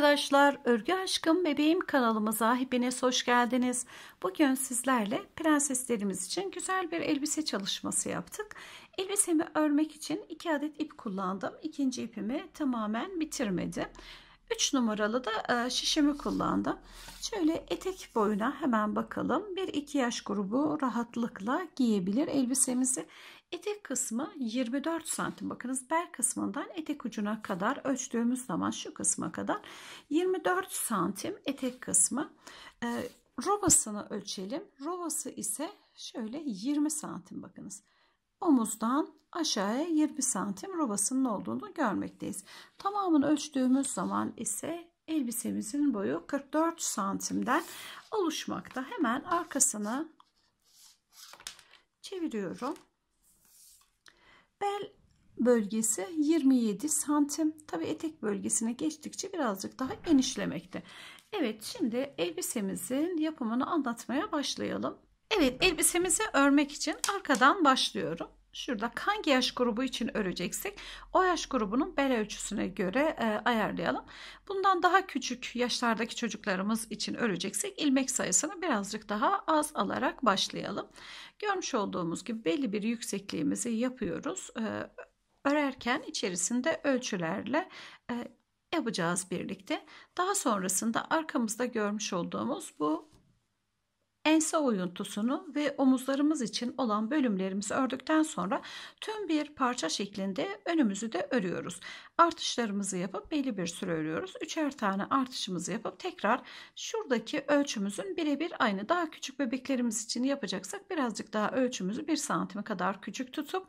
arkadaşlar, Örgü Aşkım Bebeğim kanalımıza hepiniz hoş geldiniz. Bugün sizlerle prenseslerimiz için güzel bir elbise çalışması yaptık. Elbisemi örmek için 2 adet ip kullandım. İkinci ipimi tamamen bitirmedim. 3 numaralı da e, şişimi kullandım. Şöyle etek boyuna hemen bakalım. 1-2 yaş grubu rahatlıkla giyebilir elbisemizi. Etek kısmı 24 santim bakınız bel kısmından etek ucuna kadar ölçtüğümüz zaman şu kısma kadar 24 santim etek kısmı e, rovasını ölçelim Robası ise şöyle 20 santim bakınız omuzdan aşağıya 20 santim robasının olduğunu görmekteyiz tamamını ölçtüğümüz zaman ise elbisemizin boyu 44 santimden oluşmakta hemen arkasını çeviriyorum Bel bölgesi 27 santim. Tabi etek bölgesine geçtikçe birazcık daha genişlemekte. Evet şimdi elbisemizin yapımını anlatmaya başlayalım. Evet elbisemizi örmek için arkadan başlıyorum şurada hangi yaş grubu için öreceksek o yaş grubunun bel ölçüsüne göre e, ayarlayalım. Bundan daha küçük yaşlardaki çocuklarımız için öreceksek ilmek sayısını birazcık daha az alarak başlayalım. Görmüş olduğumuz gibi belli bir yüksekliğimizi yapıyoruz. E, örerken içerisinde ölçülerle e, yapacağız birlikte. Daha sonrasında arkamızda görmüş olduğumuz bu Ense oyuntusunu ve omuzlarımız için olan bölümlerimizi ördükten sonra tüm bir parça şeklinde önümüzü de örüyoruz. Artışlarımızı yapıp belli bir süre örüyoruz. Üçer tane artışımızı yapıp tekrar şuradaki ölçümüzün birebir aynı. Daha küçük bebeklerimiz için yapacaksak birazcık daha ölçümüzü bir santime kadar küçük tutup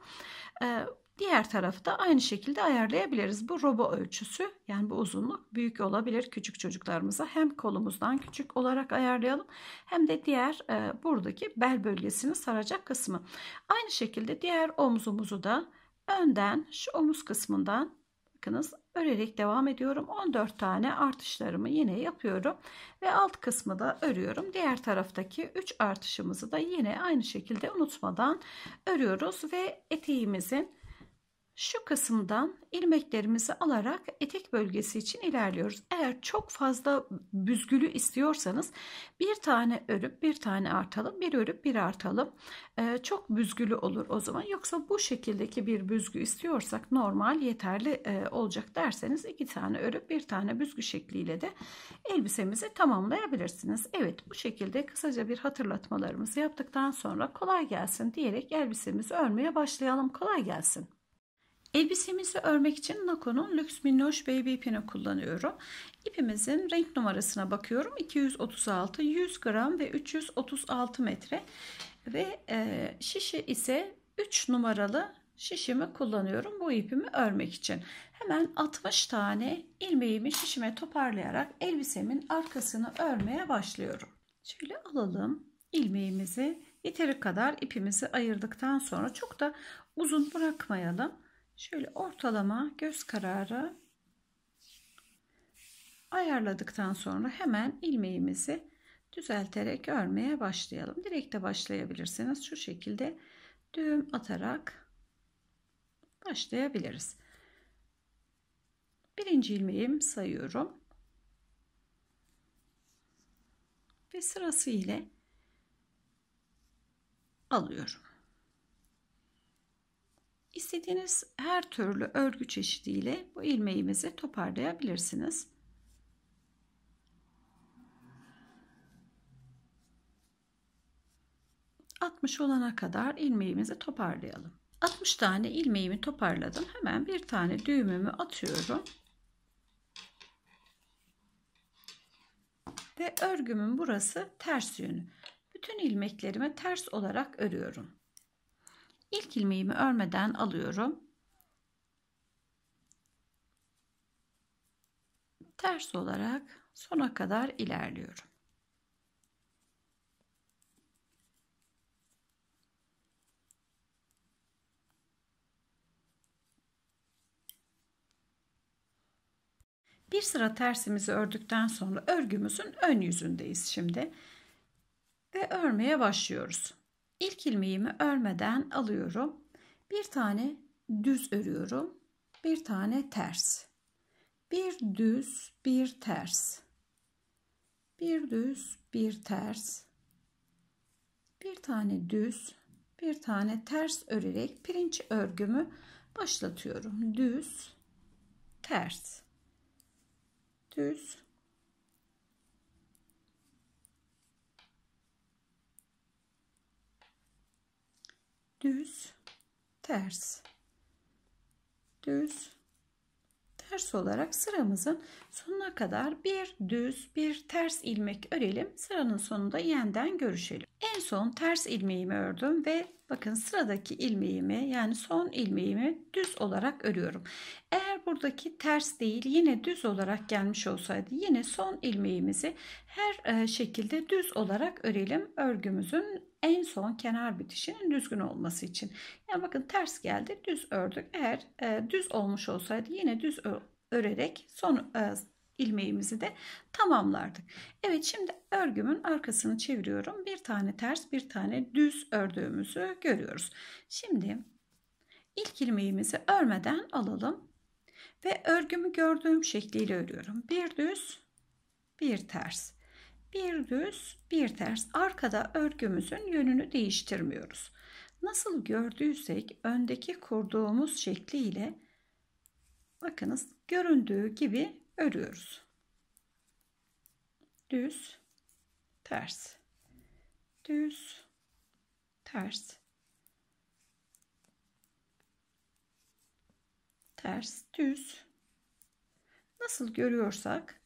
Diğer tarafı da aynı şekilde ayarlayabiliriz. Bu robo ölçüsü yani bu uzunluk büyük olabilir küçük çocuklarımıza. Hem kolumuzdan küçük olarak ayarlayalım hem de diğer e, buradaki bel bölgesini saracak kısmı. Aynı şekilde diğer omzumuzu da önden şu omuz kısmından bakınız örerek devam ediyorum. 14 tane artışlarımı yine yapıyorum ve alt kısmı da örüyorum. Diğer taraftaki 3 artışımızı da yine aynı şekilde unutmadan örüyoruz ve eteğimizin şu kısımdan ilmeklerimizi alarak etek bölgesi için ilerliyoruz. Eğer çok fazla büzgülü istiyorsanız bir tane örüp bir tane artalım, bir örüp bir artalım. Ee, çok büzgülü olur o zaman. Yoksa bu şekildeki bir büzgü istiyorsak normal yeterli e, olacak derseniz iki tane örüp bir tane büzgü şekliyle de elbisemizi tamamlayabilirsiniz. Evet bu şekilde kısaca bir hatırlatmalarımızı yaptıktan sonra kolay gelsin diyerek elbisemizi örmeye başlayalım. Kolay gelsin. Elbisemizi örmek için Nako'nun Lux Minnoş Baby ipini kullanıyorum. İpimizin renk numarasına bakıyorum. 236, 100 gram ve 336 metre. Ve e, şişi ise 3 numaralı şişimi kullanıyorum bu ipimi örmek için. Hemen 60 tane ilmeğimi şişime toparlayarak elbisemin arkasını örmeye başlıyorum. Şöyle alalım ilmeğimizi yeteri kadar ipimizi ayırdıktan sonra çok da uzun bırakmayalım. Şöyle ortalama göz kararı ayarladıktan sonra hemen ilmeğimizi düzelterek örmeye başlayalım. Direkt de başlayabilirsiniz. Şu şekilde düğüm atarak başlayabiliriz. Birinci ilmeğim sayıyorum. Ve sırası ile alıyorum. İstediğiniz her türlü örgü çeşidiyle bu ilmeğimizi toparlayabilirsiniz. Atmış olana kadar ilmeğimizi toparlayalım. 60 tane ilmeğimi toparladım. Hemen bir tane düğümümü atıyorum. Ve örgümün burası ters yönü. Bütün ilmeklerimi ters olarak örüyorum. İlk ilmeğimi örmeden alıyorum. Ters olarak sona kadar ilerliyorum. Bir sıra tersimizi ördükten sonra örgümüzün ön yüzündeyiz şimdi. Ve örmeye başlıyoruz. İlk ilmeğimi örmeden alıyorum. Bir tane düz örüyorum. Bir tane ters. Bir düz, bir ters. Bir düz, bir ters. Bir tane düz, bir tane ters örerek pirinç örgümü başlatıyorum. Düz, ters. Düz, düz ters düz ters olarak sıramızın sonuna kadar bir düz bir ters ilmek örelim. Sıranın sonunda yeniden görüşelim. En son ters ilmeğimi ördüm ve bakın sıradaki ilmeğimi yani son ilmeğimi düz olarak örüyorum. Eğer buradaki ters değil yine düz olarak gelmiş olsaydı yine son ilmeğimizi her e, şekilde düz olarak örelim. Örgümüzün en son kenar bitişinin düzgün olması için. Yani bakın ters geldi düz ördük. Eğer e, düz olmuş olsaydı yine düz örerek son e, ilmeğimizi de tamamlardık. Evet şimdi örgümün arkasını çeviriyorum. Bir tane ters bir tane düz ördüğümüzü görüyoruz. Şimdi ilk ilmeğimizi örmeden alalım. Ve örgümü gördüğüm şekliyle örüyorum. Bir düz bir ters bir düz bir ters arkada örgümüzün yönünü değiştirmiyoruz. Nasıl gördüysek öndeki kurduğumuz şekliyle bakınız göründüğü gibi örüyoruz. Düz ters düz ters ters düz nasıl görüyorsak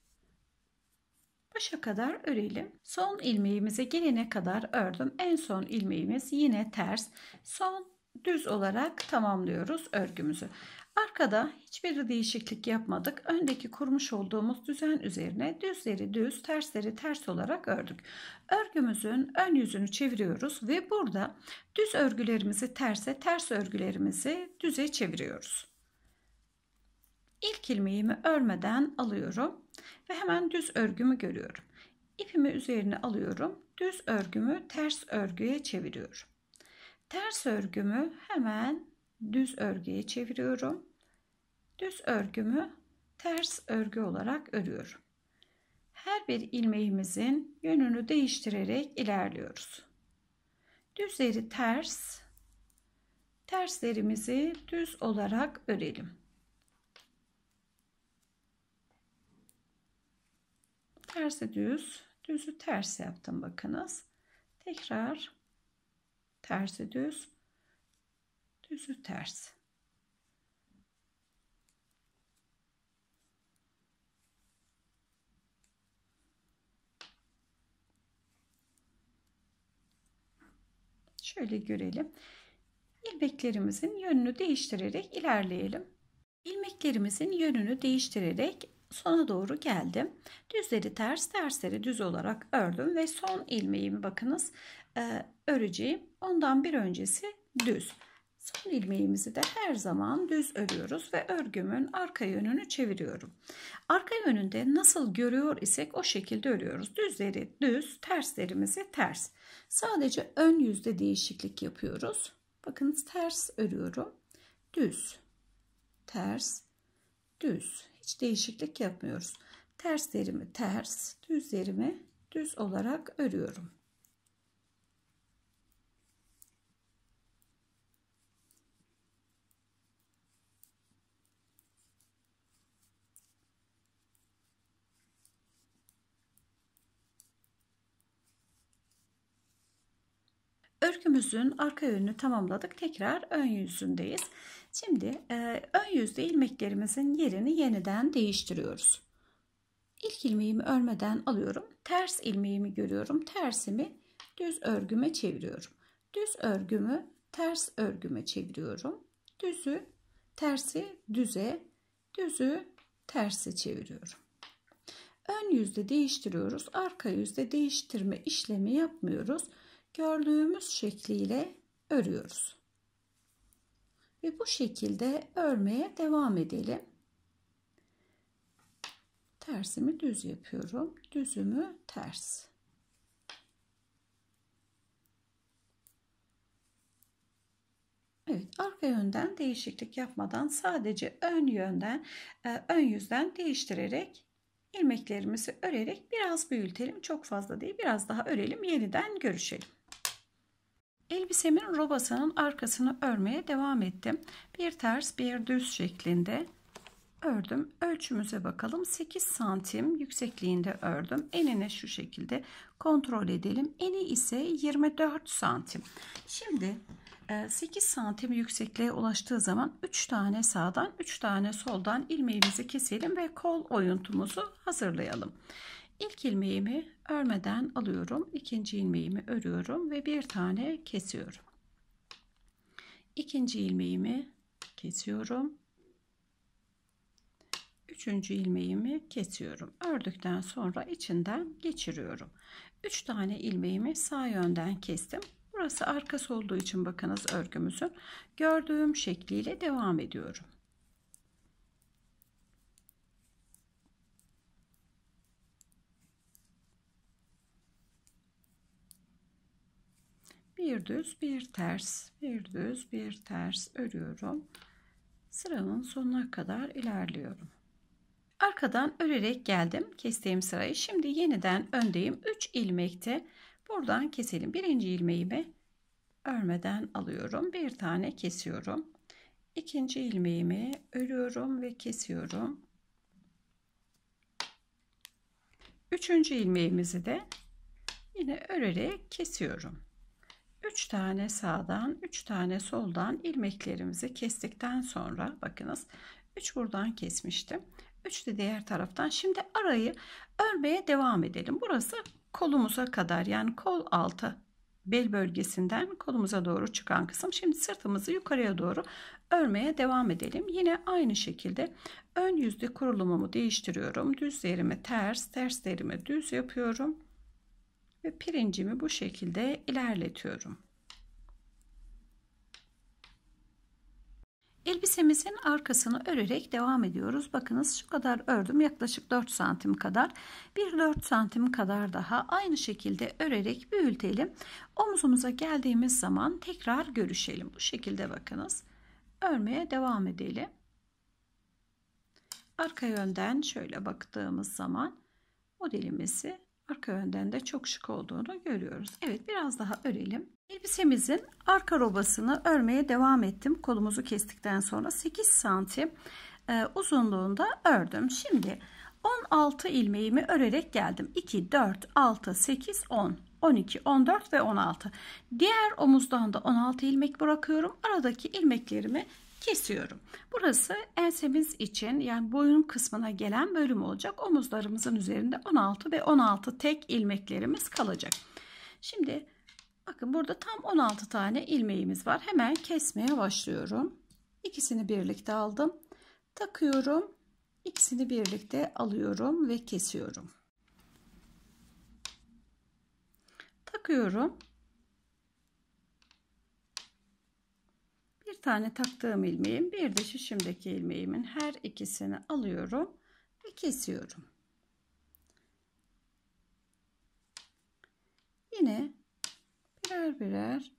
Başa kadar örelim. Son ilmeğimize gelene kadar ördüm. En son ilmeğimiz yine ters. Son düz olarak tamamlıyoruz örgümüzü. Arkada hiçbir değişiklik yapmadık. Öndeki kurmuş olduğumuz düzen üzerine düzleri düz, tersleri ters olarak ördük. Örgümüzün ön yüzünü çeviriyoruz ve burada düz örgülerimizi terse, ters örgülerimizi düze çeviriyoruz. İlk ilmeğimi örmeden alıyorum ve hemen düz örgümü görüyorum. İpimi üzerine alıyorum. Düz örgümü ters örgüye çeviriyorum. Ters örgümü hemen düz örgüye çeviriyorum. Düz örgümü ters örgü olarak örüyorum. Her bir ilmeğimizin yönünü değiştirerek ilerliyoruz. Düzleri ters, terslerimizi düz olarak örelim. tersi düz düzü ters yaptım bakınız tekrar tersi düz düzü ters şöyle görelim ilmeklerimizin yönünü değiştirerek ilerleyelim ilmeklerimizin yönünü değiştirerek sona doğru geldim. Düzleri ters tersleri düz olarak ördüm ve son ilmeğimi bakınız e, öreceğim. Ondan bir öncesi düz. Son ilmeğimizi de her zaman düz örüyoruz ve örgümün arka yönünü çeviriyorum. Arka yönünde nasıl görüyor isek o şekilde örüyoruz. Düzleri düz, terslerimizi ters. Sadece ön yüzde değişiklik yapıyoruz. Bakın ters örüyorum. Düz, ters, düz. Hiç değişiklik yapmıyoruz. Terslerimi ters, düzlerimi düz olarak örüyorum. Örgümüzün arka yönünü tamamladık. Tekrar ön yüzündeyiz. Şimdi e, ön yüzde ilmeklerimizin yerini yeniden değiştiriyoruz. İlk ilmeğimi örmeden alıyorum. Ters ilmeğimi görüyorum. Tersimi düz örgüme çeviriyorum. Düz örgümü ters örgüme çeviriyorum. Düzü tersi düze, düzü tersi çeviriyorum. Ön yüzde değiştiriyoruz. Arka yüzde değiştirme işlemi yapmıyoruz gördüğümüz şekliyle örüyoruz. Ve bu şekilde örmeye devam edelim. Tersimi düz yapıyorum. Düzümü ters. Evet, arka yönden değişiklik yapmadan sadece ön yönden, e, ön yüzden değiştirerek ilmeklerimizi örerek biraz büyütelim. Çok fazla değil, biraz daha örelim. Yeniden görüşelim. Elbisemin robasının arkasını örmeye devam ettim. Bir ters bir düz şeklinde ördüm. Ölçümüze bakalım. 8 santim yüksekliğinde ördüm. Enine şu şekilde kontrol edelim. Eni ise 24 santim. Şimdi 8 e, santim yüksekliğe ulaştığı zaman 3 tane sağdan 3 tane soldan ilmeğimizi keselim ve kol oyuntumuzu hazırlayalım. İlk ilmeğimi örmeden alıyorum. ikinci ilmeğimi örüyorum ve bir tane kesiyorum. İkinci ilmeğimi kesiyorum. Üçüncü ilmeğimi kesiyorum. Ördükten sonra içinden geçiriyorum. Üç tane ilmeğimi sağ yönden kestim. Burası arkası olduğu için bakınız örgümüzün gördüğüm şekliyle devam ediyorum. bir düz bir ters bir düz bir ters örüyorum Sıranın sonuna kadar ilerliyorum arkadan örerek geldim kestiğim sırayı şimdi yeniden öndeyim 3 ilmekte buradan keselim birinci ilmeğimi örmeden alıyorum bir tane kesiyorum ikinci ilmeğimi örüyorum ve kesiyorum üçüncü ilmeğimizi de yine örerek kesiyorum 3 tane sağdan 3 tane soldan ilmeklerimizi kestikten sonra bakınız 3 buradan kesmiştim. 3 de diğer taraftan. Şimdi arayı örmeye devam edelim. Burası kolumuza kadar yani kol altı bel bölgesinden kolumuza doğru çıkan kısım. Şimdi sırtımızı yukarıya doğru örmeye devam edelim. Yine aynı şekilde ön yüzde kurulumumu değiştiriyorum. Düzlerimi ters, terslerimi düz yapıyorum ve pirincimi bu şekilde ilerletiyorum. Elbisemizin arkasını örerek devam ediyoruz. Bakınız şu kadar ördüm yaklaşık 4 santim kadar. Bir 4 santim kadar daha aynı şekilde örerek büyütelim. Omuzumuza geldiğimiz zaman tekrar görüşelim. Bu şekilde bakınız. Örmeye devam edelim. Arka yönden şöyle baktığımız zaman modelimizi arka önden de çok şık olduğunu görüyoruz. Evet biraz daha örelim. Elbisemizin arka robasını örmeye devam ettim. Kolumuzu kestikten sonra 8 santim e, uzunluğunda ördüm. Şimdi 16 ilmeğimi örerek geldim. 2, 4, 6, 8, 10, 12, 14 ve 16. Diğer omuzdan da 16 ilmek bırakıyorum. Aradaki ilmeklerimi kesiyorum. Burası ensemiz için yani boyun kısmına gelen bölüm olacak. Omuzlarımızın üzerinde 16 ve 16 tek ilmeklerimiz kalacak. Şimdi bakın burada tam 16 tane ilmeğimiz var. Hemen kesmeye başlıyorum. İkisini birlikte aldım. Takıyorum. İkisini birlikte alıyorum ve kesiyorum. Takıyorum. bir tane taktığım ilmeğim bir de şişimdeki ilmeğimin her ikisini alıyorum ve kesiyorum. Yine birer birer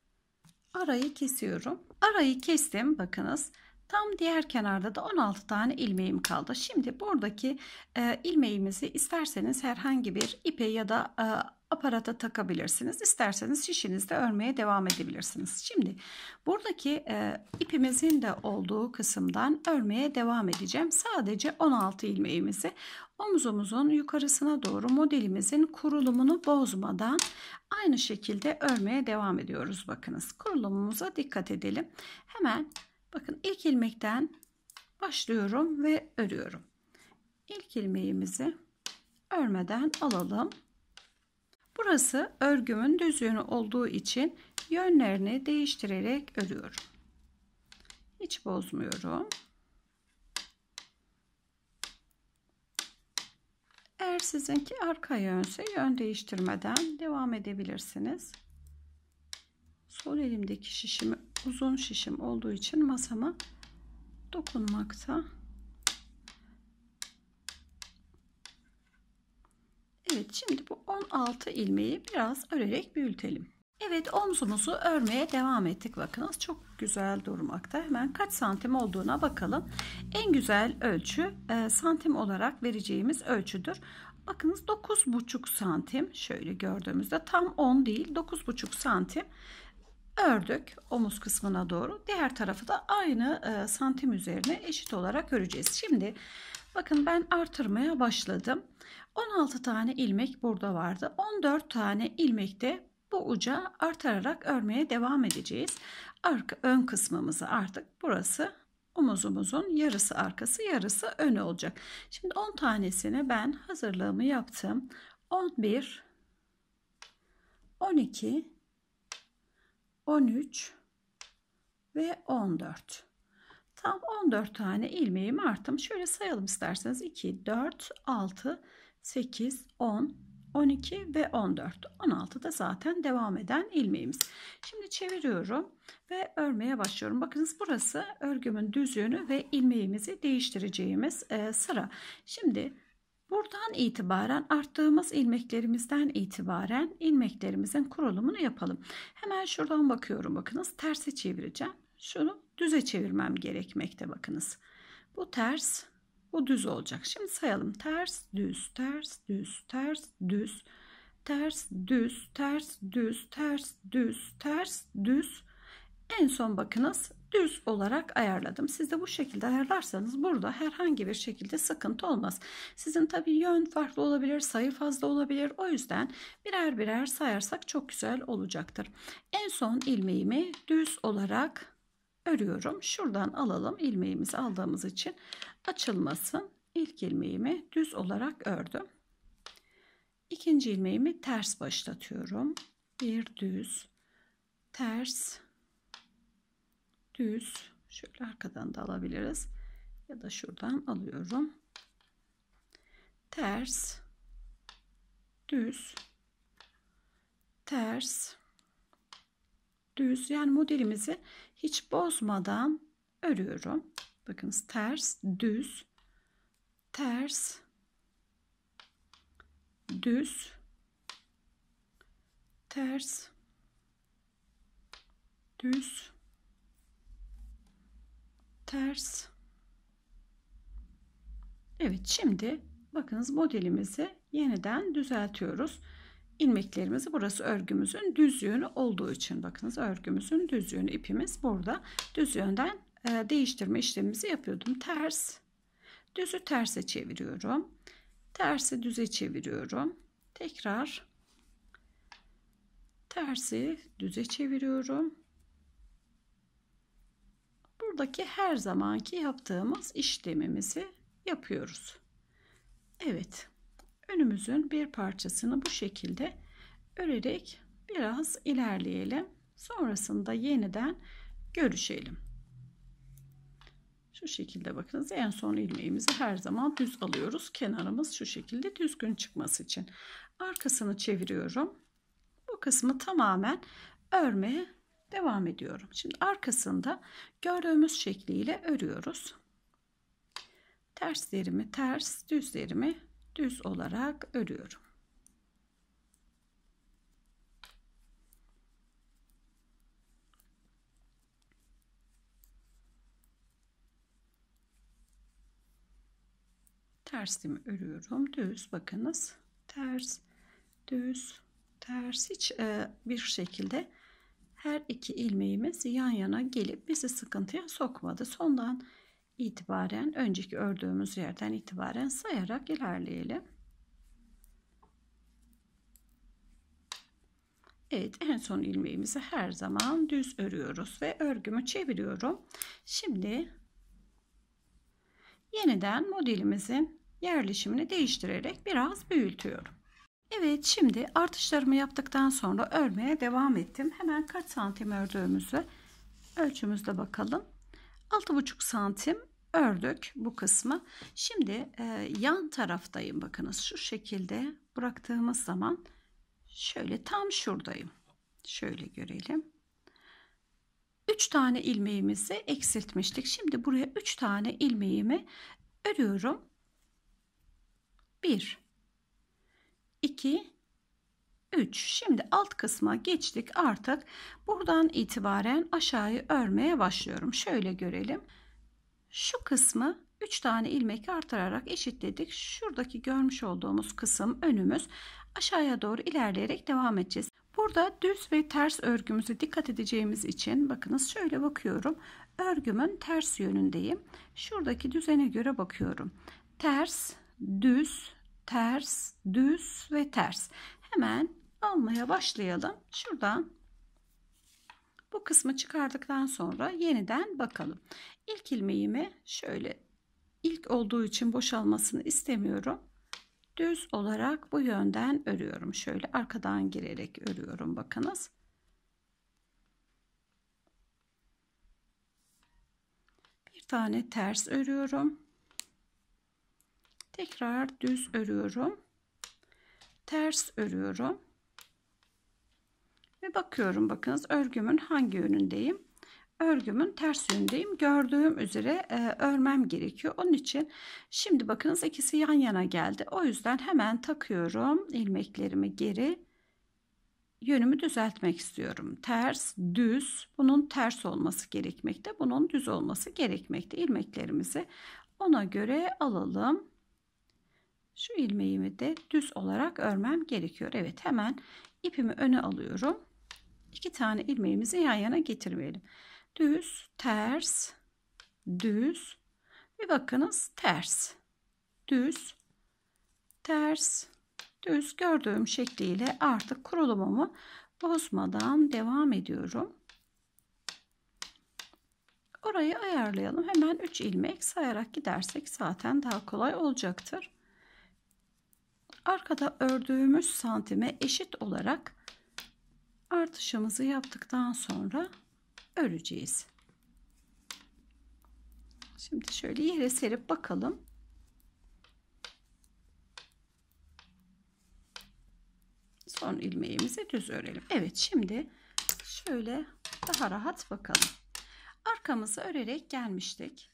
arayı kesiyorum. Arayı kestim bakınız. Tam diğer kenarda da 16 tane ilmeğim kaldı. Şimdi buradaki e, ilmeğimizi isterseniz herhangi bir ipe ya da e, aparata takabilirsiniz. İsterseniz şişinizde örmeye devam edebilirsiniz. Şimdi buradaki e, ipimizin de olduğu kısımdan örmeye devam edeceğim. Sadece 16 ilmeğimizi omuzumuzun yukarısına doğru modelimizin kurulumunu bozmadan aynı şekilde örmeye devam ediyoruz. Bakınız kurulumumuza dikkat edelim. Hemen bakın ilk ilmekten başlıyorum ve örüyorum. İlk ilmeğimizi örmeden alalım Burası örgümün düz yönü olduğu için yönlerini değiştirerek örüyorum. Hiç bozmuyorum. Eğer sizinki arka yönse yön değiştirmeden devam edebilirsiniz. Sol elimdeki şişimi uzun şişim olduğu için masama dokunmakta Evet şimdi bu 16 ilmeği biraz örerek büyütelim. Evet omzumuzu örmeye devam ettik. Bakınız çok güzel durmakta. Hemen kaç santim olduğuna bakalım. En güzel ölçü e, santim olarak vereceğimiz ölçüdür. Bakınız 9,5 santim. Şöyle gördüğümüzde tam 10 değil 9,5 santim ördük omuz kısmına doğru. Diğer tarafı da aynı e, santim üzerine eşit olarak öreceğiz. Şimdi bakın ben artırmaya başladım. 16 tane ilmek burada vardı. 14 tane ilmek de bu uca artarak örmeye devam edeceğiz. Arka ön kısmımızı artık burası omuzumuzun yarısı arkası yarısı önü olacak. Şimdi 10 tanesini ben hazırlığımı yaptım. 11 12 13 ve 14 tam 14 tane ilmeğimi arttım şöyle sayalım isterseniz 2 4 6 8, 10, 12 ve 14. 16 da zaten devam eden ilmeğimiz. Şimdi çeviriyorum ve örmeye başlıyorum. Bakınız burası örgümün düzlüğünü ve ilmeğimizi değiştireceğimiz e, sıra. Şimdi buradan itibaren arttığımız ilmeklerimizden itibaren ilmeklerimizin kurulumunu yapalım. Hemen şuradan bakıyorum bakınız terse çevireceğim. Şunu düze çevirmem gerekmekte bakınız. Bu ters o düz olacak. Şimdi sayalım. Ters, düz, ters, düz, ters, düz, ters, düz, ters, düz, ters, düz, ters, düz. En son bakınız düz olarak ayarladım. Siz de bu şekilde ayarlarsanız burada herhangi bir şekilde sıkıntı olmaz. Sizin tabi yön farklı olabilir, sayı fazla olabilir. O yüzden birer birer sayarsak çok güzel olacaktır. En son ilmeğimi düz olarak örüyorum. Şuradan alalım ilmeğimizi aldığımız için açılmasın. İlk ilmeğimi düz olarak ördüm. İkinci ilmeğimi ters başlatıyorum. Bir düz, ters, düz. Şöyle arkadan da alabiliriz. Ya da şuradan alıyorum. Ters, düz, ters, düz. Yani modelimizi hiç bozmadan örüyorum. Bakınız ters, düz, ters, düz, ters, düz, ters. Evet şimdi bakınız modelimizi yeniden düzeltiyoruz ilmeklerimizi burası örgümüzün düz yönü olduğu için bakınız örgümüzün düz yönü ipimiz burada düz yönden e, değiştirme işlemimizi yapıyordum. Ters düzü terse çeviriyorum. Tersi düze çeviriyorum. Tekrar tersi düze çeviriyorum. Buradaki her zamanki yaptığımız işlemimizi yapıyoruz. Evet önümüzün bir parçasını bu şekilde örerek biraz ilerleyelim. Sonrasında yeniden görüşelim. Şu şekilde bakınız en son ilmeğimizi her zaman düz alıyoruz. Kenarımız şu şekilde düzgün çıkması için. Arkasını çeviriyorum. Bu kısmı tamamen örmeye devam ediyorum. Şimdi arkasında gördüğümüz şekliyle örüyoruz. Terslerimi ters, düzlerimi düz olarak örüyorum. tersimi örüyorum. Düz bakınız. Ters, düz, ters. Hiç e, bir şekilde her iki ilmeğimiz yan yana gelip bizi sıkıntıya sokmadı. Sondan itibaren önceki ördüğümüz yerden itibaren sayarak ilerleyelim. Evet en son ilmeğimizi her zaman düz örüyoruz ve örgümü çeviriyorum. Şimdi yeniden modelimizin yerleşimini değiştirerek biraz büyütüyorum. Evet şimdi artışlarımı yaptıktan sonra örmeye devam ettim. Hemen kaç santim ördüğümüzü ölçümüzde bakalım. 6,5 santim ördük bu kısmı. Şimdi e, yan taraftayım bakınız şu şekilde bıraktığımız zaman şöyle tam şuradayım. Şöyle görelim. 3 tane ilmeğimizi eksiltmiştik. Şimdi buraya 3 tane ilmeğimi örüyorum. 1 2 3. Şimdi alt kısma geçtik artık. Buradan itibaren aşağıyı örmeye başlıyorum. Şöyle görelim. Şu kısmı 3 tane ilmek artırarak eşitledik. Şuradaki görmüş olduğumuz kısım önümüz. Aşağıya doğru ilerleyerek devam edeceğiz. Burada düz ve ters örgümüze dikkat edeceğimiz için bakınız şöyle bakıyorum. Örgümün ters yönündeyim. Şuradaki düzene göre bakıyorum. Ters, düz, ters, düz ve ters hemen almaya başlayalım. Şuradan bu kısmı çıkardıktan sonra yeniden bakalım. İlk ilmeğimi şöyle ilk olduğu için boşalmasını istemiyorum. Düz olarak bu yönden örüyorum. Şöyle arkadan girerek örüyorum bakınız. Bir tane ters örüyorum. Tekrar düz örüyorum ters örüyorum. Ve bakıyorum bakınız örgümün hangi yönündeyim. Örgümün ters yönündeyim. Gördüğüm üzere e, örmem gerekiyor. Onun için şimdi bakınız ikisi yan yana geldi. O yüzden hemen takıyorum ilmeklerimi geri. Yönümü düzeltmek istiyorum. Ters, düz. Bunun ters olması gerekmekte. Bunun düz olması gerekmekte. Ilmeklerimizi ona göre alalım şu ilmeğimi de düz olarak örmem gerekiyor. Evet hemen ipimi öne alıyorum. İki tane ilmeğimizi yan yana getirmeyelim. Düz, ters, düz ve bakınız ters, düz, ters, düz gördüğüm şekliyle artık kurulumumu bozmadan devam ediyorum. Orayı ayarlayalım. Hemen 3 ilmek sayarak gidersek zaten daha kolay olacaktır arkada ördüğümüz santime eşit olarak artışımızı yaptıktan sonra öreceğiz. Şimdi şöyle yere serip bakalım. Son ilmeğimizi düz örelim. Evet şimdi şöyle daha rahat bakalım. Arkamızı örerek gelmiştik.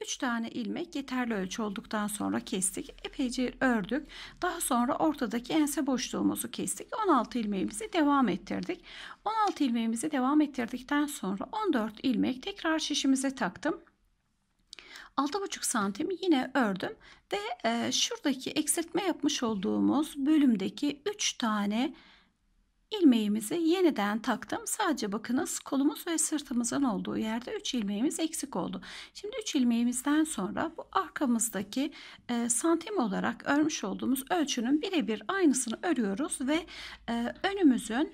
3 tane ilmek yeterli ölçü olduktan sonra kestik. Epeyce ördük. Daha sonra ortadaki ense boşluğumuzu kestik. 16 ilmeğimizi devam ettirdik. 16 ilmeğimizi devam ettirdikten sonra 14 ilmek tekrar şişimize taktım. 6,5 santim yine ördüm ve e, şuradaki eksiltme yapmış olduğumuz bölümdeki 3 tane ilmeğimizi yeniden taktım. Sadece bakınız kolumuz ve sırtımızın olduğu yerde 3 ilmeğimiz eksik oldu. Şimdi 3 ilmeğimizden sonra bu arkamızdaki e, santim olarak örmüş olduğumuz ölçünün birebir aynısını örüyoruz ve e, önümüzün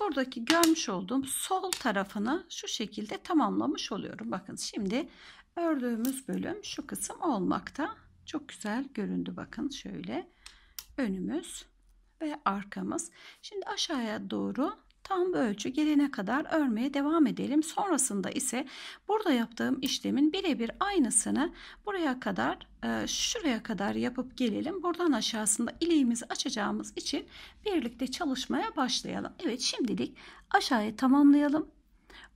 buradaki görmüş olduğum sol tarafını şu şekilde tamamlamış oluyorum. Bakın şimdi ördüğümüz bölüm şu kısım olmakta. Çok güzel göründü bakın şöyle önümüz ve arkamız. Şimdi aşağıya doğru tam ölçü gelene kadar örmeye devam edelim. Sonrasında ise burada yaptığım işlemin birebir aynısını buraya kadar e, şuraya kadar yapıp gelelim. Buradan aşağısında ileğimizi açacağımız için birlikte çalışmaya başlayalım. Evet şimdilik aşağıya tamamlayalım.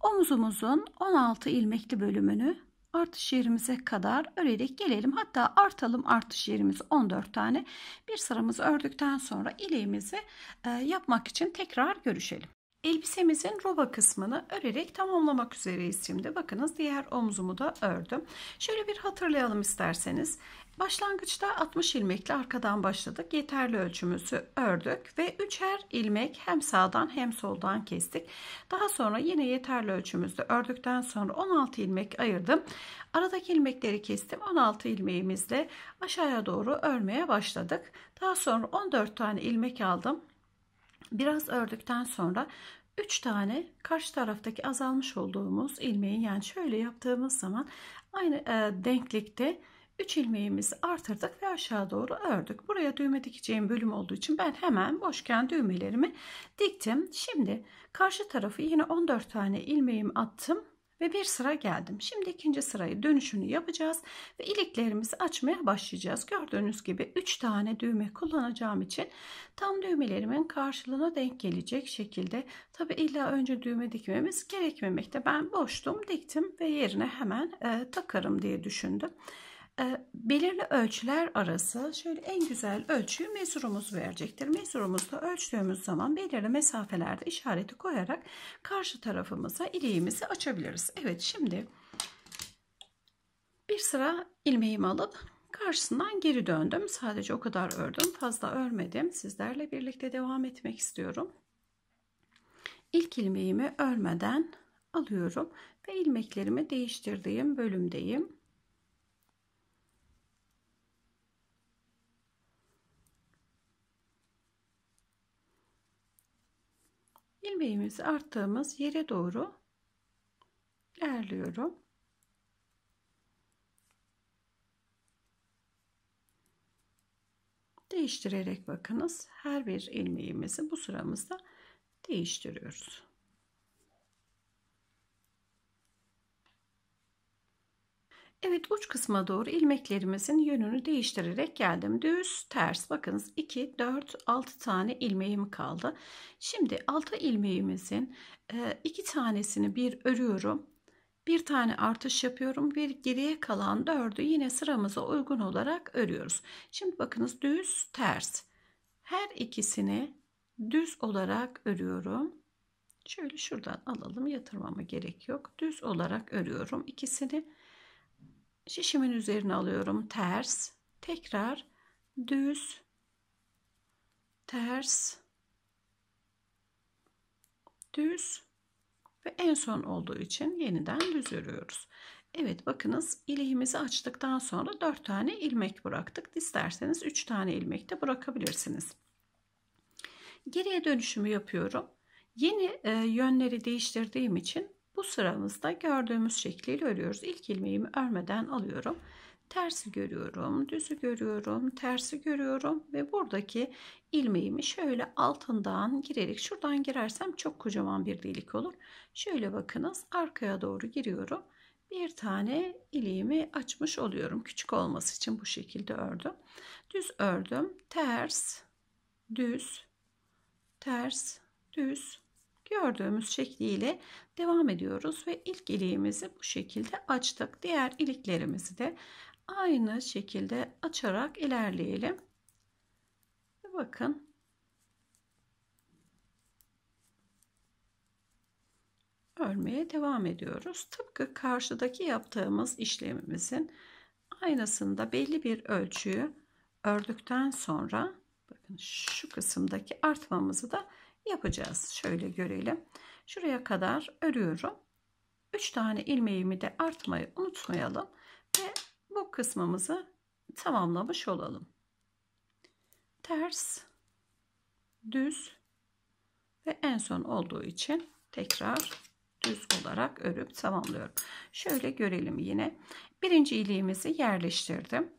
Omuzumuzun 16 ilmekli bölümünü artış yerimize kadar örerek gelelim. Hatta artalım artış yerimiz 14 tane. Bir sıramız ördükten sonra ileğimizi e, yapmak için tekrar görüşelim. Elbisemizin roba kısmını örerek tamamlamak üzereyiz şimdi. Bakınız diğer omzumu da ördüm. Şöyle bir hatırlayalım isterseniz. Başlangıçta 60 ilmekle arkadan başladık. Yeterli ölçümüzü ördük ve üçer ilmek hem sağdan hem soldan kestik. Daha sonra yine yeterli ölçümüzü ördükten sonra 16 ilmek ayırdım. Aradaki ilmekleri kestim. 16 ilmeğimizle aşağıya doğru örmeye başladık. Daha sonra 14 tane ilmek aldım. Biraz ördükten sonra 3 tane karşı taraftaki azalmış olduğumuz ilmeği yani şöyle yaptığımız zaman aynı e, denklikte 3 ilmeğimizi artırdık ve aşağı doğru ördük. Buraya düğme dikeceğim bölüm olduğu için ben hemen boşken düğmelerimi diktim. Şimdi karşı tarafı yine 14 tane ilmeğimi attım ve bir sıra geldim. Şimdi ikinci sırayı dönüşünü yapacağız ve iliklerimizi açmaya başlayacağız. Gördüğünüz gibi 3 tane düğme kullanacağım için tam düğmelerimin karşılığına denk gelecek şekilde. Tabi illa önce düğme dikmemiz gerekmemekte. Ben boştum diktim ve yerine hemen e, takarım diye düşündüm. Ee, belirli ölçüler arası şöyle en güzel ölçüyü mesurumuz verecektir. Mesurumuzda ölçtüğümüz zaman belirli mesafelerde işareti koyarak karşı tarafımıza iliğimizi açabiliriz. Evet şimdi bir sıra ilmeğimi alıp karşısından geri döndüm. Sadece o kadar ördüm. Fazla örmedim. Sizlerle birlikte devam etmek istiyorum. İlk ilmeğimi örmeden alıyorum ve ilmeklerimi değiştirdiğim bölümdeyim. ilmeğimizi arttığımız yere doğru ilerliyorum. Değiştirerek bakınız her bir ilmeğimizi bu sıramızda değiştiriyoruz. Evet uç kısma doğru ilmeklerimizin yönünü değiştirerek geldim. Düz, ters. Bakınız 2, 4, 6 tane ilmeğim kaldı. Şimdi alta ilmeğimizin 2 e, tanesini bir örüyorum. Bir tane artış yapıyorum. Bir geriye kalan 4'ü yine sıramıza uygun olarak örüyoruz. Şimdi bakınız düz, ters. Her ikisini düz olarak örüyorum. Şöyle şuradan alalım. Yatırmama gerek yok. Düz olarak örüyorum. ikisini şişimin üzerine alıyorum ters tekrar düz ters düz ve en son olduğu için yeniden düz örüyoruz. Evet bakınız iliğimizi açtıktan sonra 4 tane ilmek bıraktık. İsterseniz 3 tane ilmek de bırakabilirsiniz. Geriye dönüşümü yapıyorum. Yeni e, yönleri değiştirdiğim için bu sıramızda gördüğümüz şekliyle örüyoruz. İlk ilmeğimi örmeden alıyorum. Tersi görüyorum, düzü görüyorum, tersi görüyorum ve buradaki ilmeğimi şöyle altından girerek şuradan girersem çok kocaman bir delik olur. Şöyle bakınız arkaya doğru giriyorum. Bir tane iliğimi açmış oluyorum. Küçük olması için bu şekilde ördüm. Düz ördüm. Ters, düz, ters, düz, gördüğümüz şekliyle devam ediyoruz ve ilk iliğimizi bu şekilde açtık. Diğer iliklerimizi de aynı şekilde açarak ilerleyelim. Bakın. Örmeye devam ediyoruz. Tıpkı karşıdaki yaptığımız işlemimizin aynasında belli bir ölçüyü ördükten sonra bakın şu kısımdaki artmamızı da yapacağız. Şöyle görelim. Şuraya kadar örüyorum. 3 tane ilmeğimi de artmayı unutmayalım ve bu kısmımızı tamamlamış olalım. Ters, düz ve en son olduğu için tekrar düz olarak örüp tamamlıyorum. Şöyle görelim yine. Birinci iliğimizi yerleştirdim.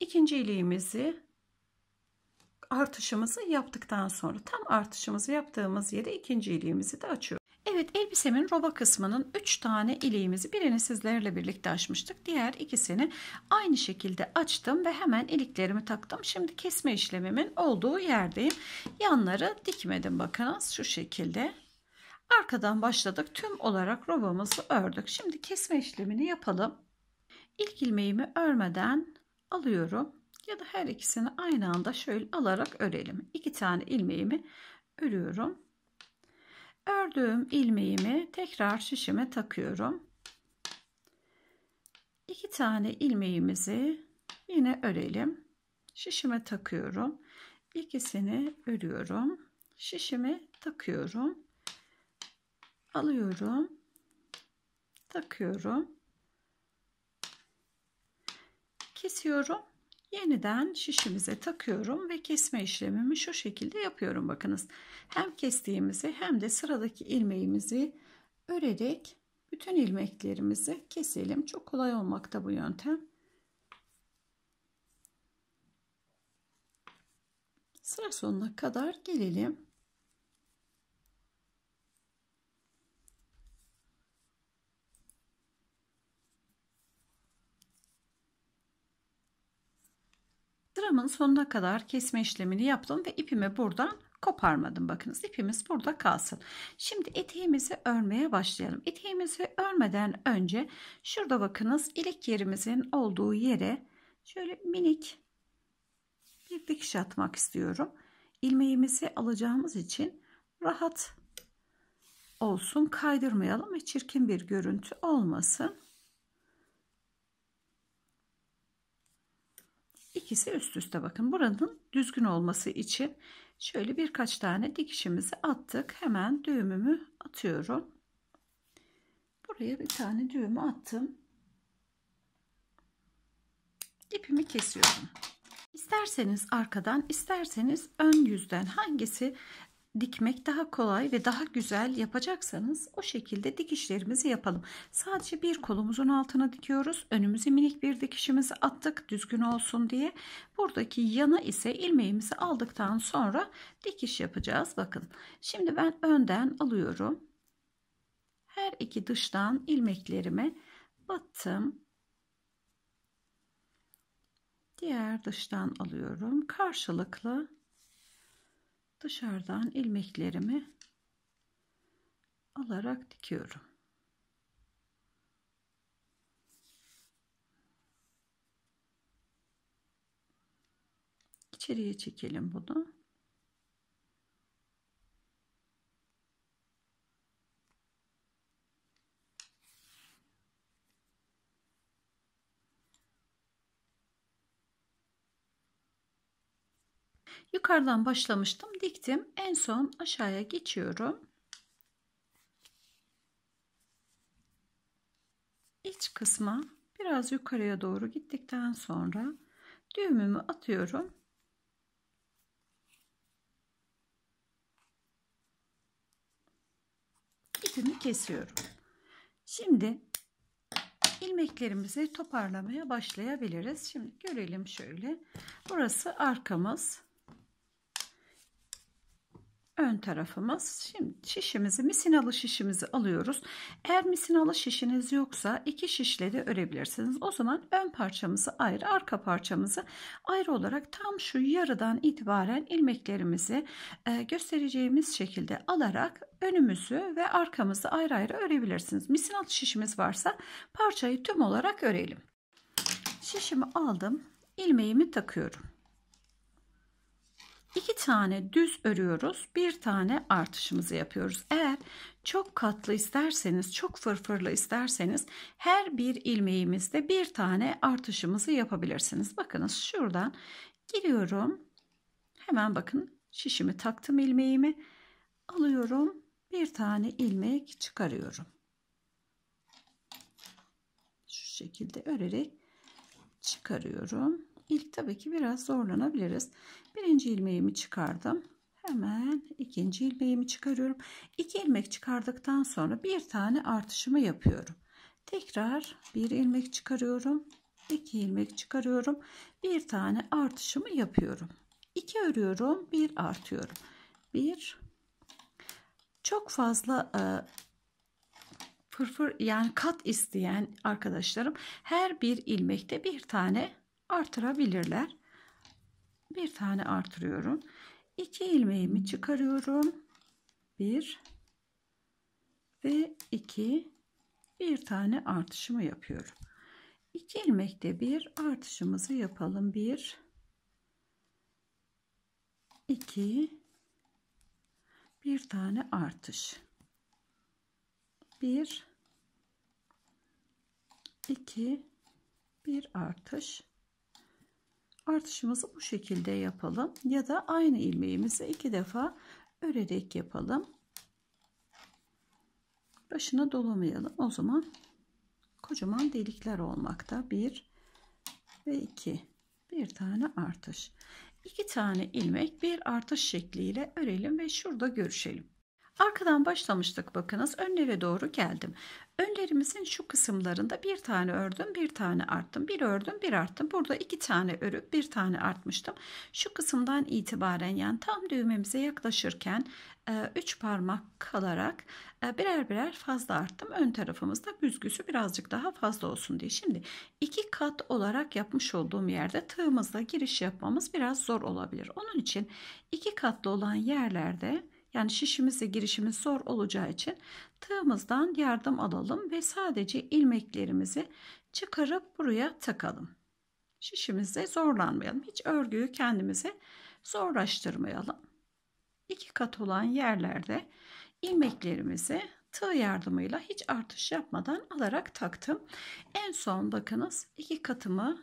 İkinci iliğimizi artışımızı yaptıktan sonra tam artışımızı yaptığımız yere ikinci iliğimizi de açıyoruz. Evet elbisemin roba kısmının 3 tane iliğimizi birini sizlerle birlikte açmıştık. Diğer ikisini aynı şekilde açtım ve hemen iliklerimi taktım. Şimdi kesme işlemimin olduğu yerdeyim. Yanları dikmedim bakınız şu şekilde. Arkadan başladık. Tüm olarak robamızı ördük. Şimdi kesme işlemini yapalım. İlk ilmeğimi örmeden alıyorum ya da her ikisini aynı anda şöyle alarak örelim. İki tane ilmeğimi örüyorum. Ördüğüm ilmeğimi tekrar şişime takıyorum. İki tane ilmeğimizi yine örelim. Şişime takıyorum. İkisini örüyorum. Şişime takıyorum. Alıyorum. Takıyorum. Kesiyorum Yeniden şişimize takıyorum ve kesme işlemimi şu şekilde yapıyorum bakınız. Hem kestiğimizi hem de sıradaki ilmeğimizi örerek bütün ilmeklerimizi keselim. Çok kolay olmakta bu yöntem. Sıra sonuna kadar gelelim. Sıramın sonuna kadar kesme işlemini yaptım ve ipimi buradan koparmadım. Bakınız ipimiz burada kalsın. Şimdi eteğimizi örmeye başlayalım. Eteğimizi örmeden önce şurada bakınız ilik yerimizin olduğu yere şöyle minik bir dikiş atmak istiyorum. İlmeğimizi alacağımız için rahat olsun kaydırmayalım ve çirkin bir görüntü olmasın. ikisi üst üste bakın. Buranın düzgün olması için şöyle birkaç tane dikişimizi attık. Hemen düğümümü atıyorum. Buraya bir tane düğümü attım. İpimi kesiyorum. İsterseniz arkadan, isterseniz ön yüzden hangisi dikmek daha kolay ve daha güzel yapacaksanız o şekilde dikişlerimizi yapalım. Sadece bir kolumuzun altına dikiyoruz. Önümüze minik bir dikişimizi attık düzgün olsun diye. Buradaki yana ise ilmeğimizi aldıktan sonra dikiş yapacağız. Bakın şimdi ben önden alıyorum. Her iki dıştan ilmeklerimi battım. Diğer dıştan alıyorum. Karşılıklı dışarıdan ilmeklerimi alarak dikiyorum. İçeriye çekelim bunu. Yukarıdan başlamıştım. Diktim. En son aşağıya geçiyorum. İç kısma biraz yukarıya doğru gittikten sonra düğümümü atıyorum. ipimi kesiyorum. Şimdi ilmeklerimizi toparlamaya başlayabiliriz. Şimdi görelim şöyle. Burası arkamız ön tarafımız. Şimdi şişimizi misinalı şişimizi alıyoruz. Eğer misinalı şişiniz yoksa iki şişle de örebilirsiniz. O zaman ön parçamızı ayrı arka parçamızı ayrı olarak tam şu yarıdan itibaren ilmeklerimizi e, göstereceğimiz şekilde alarak önümüzü ve arkamızı ayrı ayrı örebilirsiniz. Misinalı şişimiz varsa parçayı tüm olarak örelim. Şişimi aldım. ilmeğimi takıyorum. 2 tane düz örüyoruz. Bir tane artışımızı yapıyoruz. Eğer çok katlı isterseniz, çok fırfırlı isterseniz her bir ilmeğimizde bir tane artışımızı yapabilirsiniz. Bakınız şuradan giriyorum. Hemen bakın şişimi taktım ilmeğimi. Alıyorum. Bir tane ilmek çıkarıyorum. Şu şekilde örerek çıkarıyorum ilk tabii ki biraz zorlanabiliriz. Birinci ilmeğimi çıkardım. Hemen ikinci ilmeğimi çıkarıyorum. İki ilmek çıkardıktan sonra bir tane artışımı yapıyorum. Tekrar bir ilmek çıkarıyorum. 2 ilmek çıkarıyorum. Bir tane artışımı yapıyorum. 2 örüyorum. bir artıyorum. bir çok fazla e, fırfır yani kat isteyen arkadaşlarım her bir ilmekte bir tane artırabilirler. Bir tane artırıyorum. 2 ilmeğimi çıkarıyorum. 1 ve 2 bir tane artışımı yapıyorum. 2 ilmekte bir artışımızı yapalım. 1 2 bir tane artış. 1 2 bir artış artışımızı bu şekilde yapalım ya da aynı ilmeğimizi iki defa örerek yapalım başına dolamayalım o zaman kocaman delikler olmakta bir ve iki bir tane artış iki tane ilmek bir artış şekliyle örelim ve şurada görüşelim Arkadan başlamıştık bakınız. Önlere doğru geldim. Önlerimizin şu kısımlarında bir tane ördüm, bir tane arttım. Bir ördüm, bir arttım. Burada iki tane örüp bir tane artmıştım. Şu kısımdan itibaren yani tam düğmemize yaklaşırken 3 e, parmak kalarak e, birer birer fazla arttım. Ön tarafımızda büzgüsü birazcık daha fazla olsun diye. Şimdi iki kat olarak yapmış olduğum yerde tığımızla giriş yapmamız biraz zor olabilir. Onun için iki katlı olan yerlerde yani şişimiz girişimiz zor olacağı için tığımızdan yardım alalım ve sadece ilmeklerimizi çıkarıp buraya takalım. Şişimize zorlanmayalım. Hiç örgüyü kendimize zorlaştırmayalım. İki kat olan yerlerde ilmeklerimizi tığ yardımıyla hiç artış yapmadan alarak taktım. En son bakınız iki katımı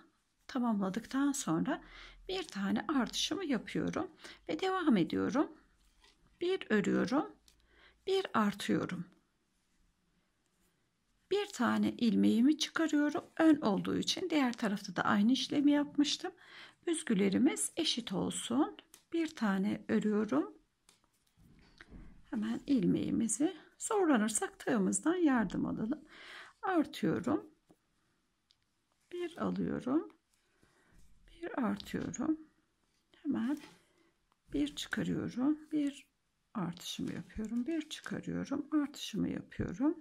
tamamladıktan sonra bir tane artışımı yapıyorum ve devam ediyorum bir örüyorum, bir artıyorum. Bir tane ilmeğimi çıkarıyorum. Ön olduğu için diğer tarafta da aynı işlemi yapmıştım. Büzgülerimiz eşit olsun. Bir tane örüyorum. Hemen ilmeğimizi zorlanırsak tığımızdan yardım alalım. Artıyorum. Bir alıyorum. Bir artıyorum. Hemen bir çıkarıyorum. Bir artışımı yapıyorum. Bir çıkarıyorum. Artışımı yapıyorum.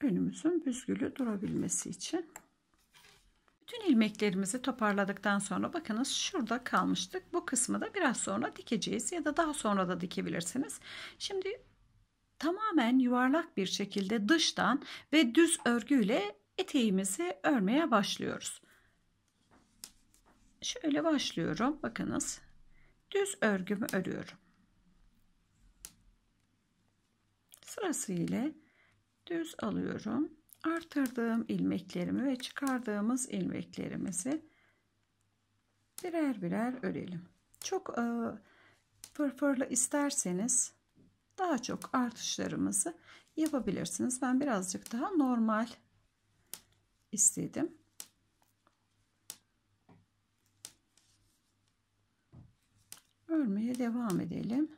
Önümüzün büzgülü durabilmesi için. Bütün ilmeklerimizi toparladıktan sonra bakınız şurada kalmıştık. Bu kısmı da biraz sonra dikeceğiz ya da daha sonra da dikebilirsiniz. Şimdi tamamen yuvarlak bir şekilde dıştan ve düz örgüyle eteğimizi örmeye başlıyoruz şöyle başlıyorum. Bakınız düz örgümü örüyorum. Sırasıyla düz alıyorum. Artırdığım ilmeklerimi ve çıkardığımız ilmeklerimizi birer birer örelim. Çok e, fırfırlı isterseniz daha çok artışlarımızı yapabilirsiniz. Ben birazcık daha normal istedim. örmeye devam edelim.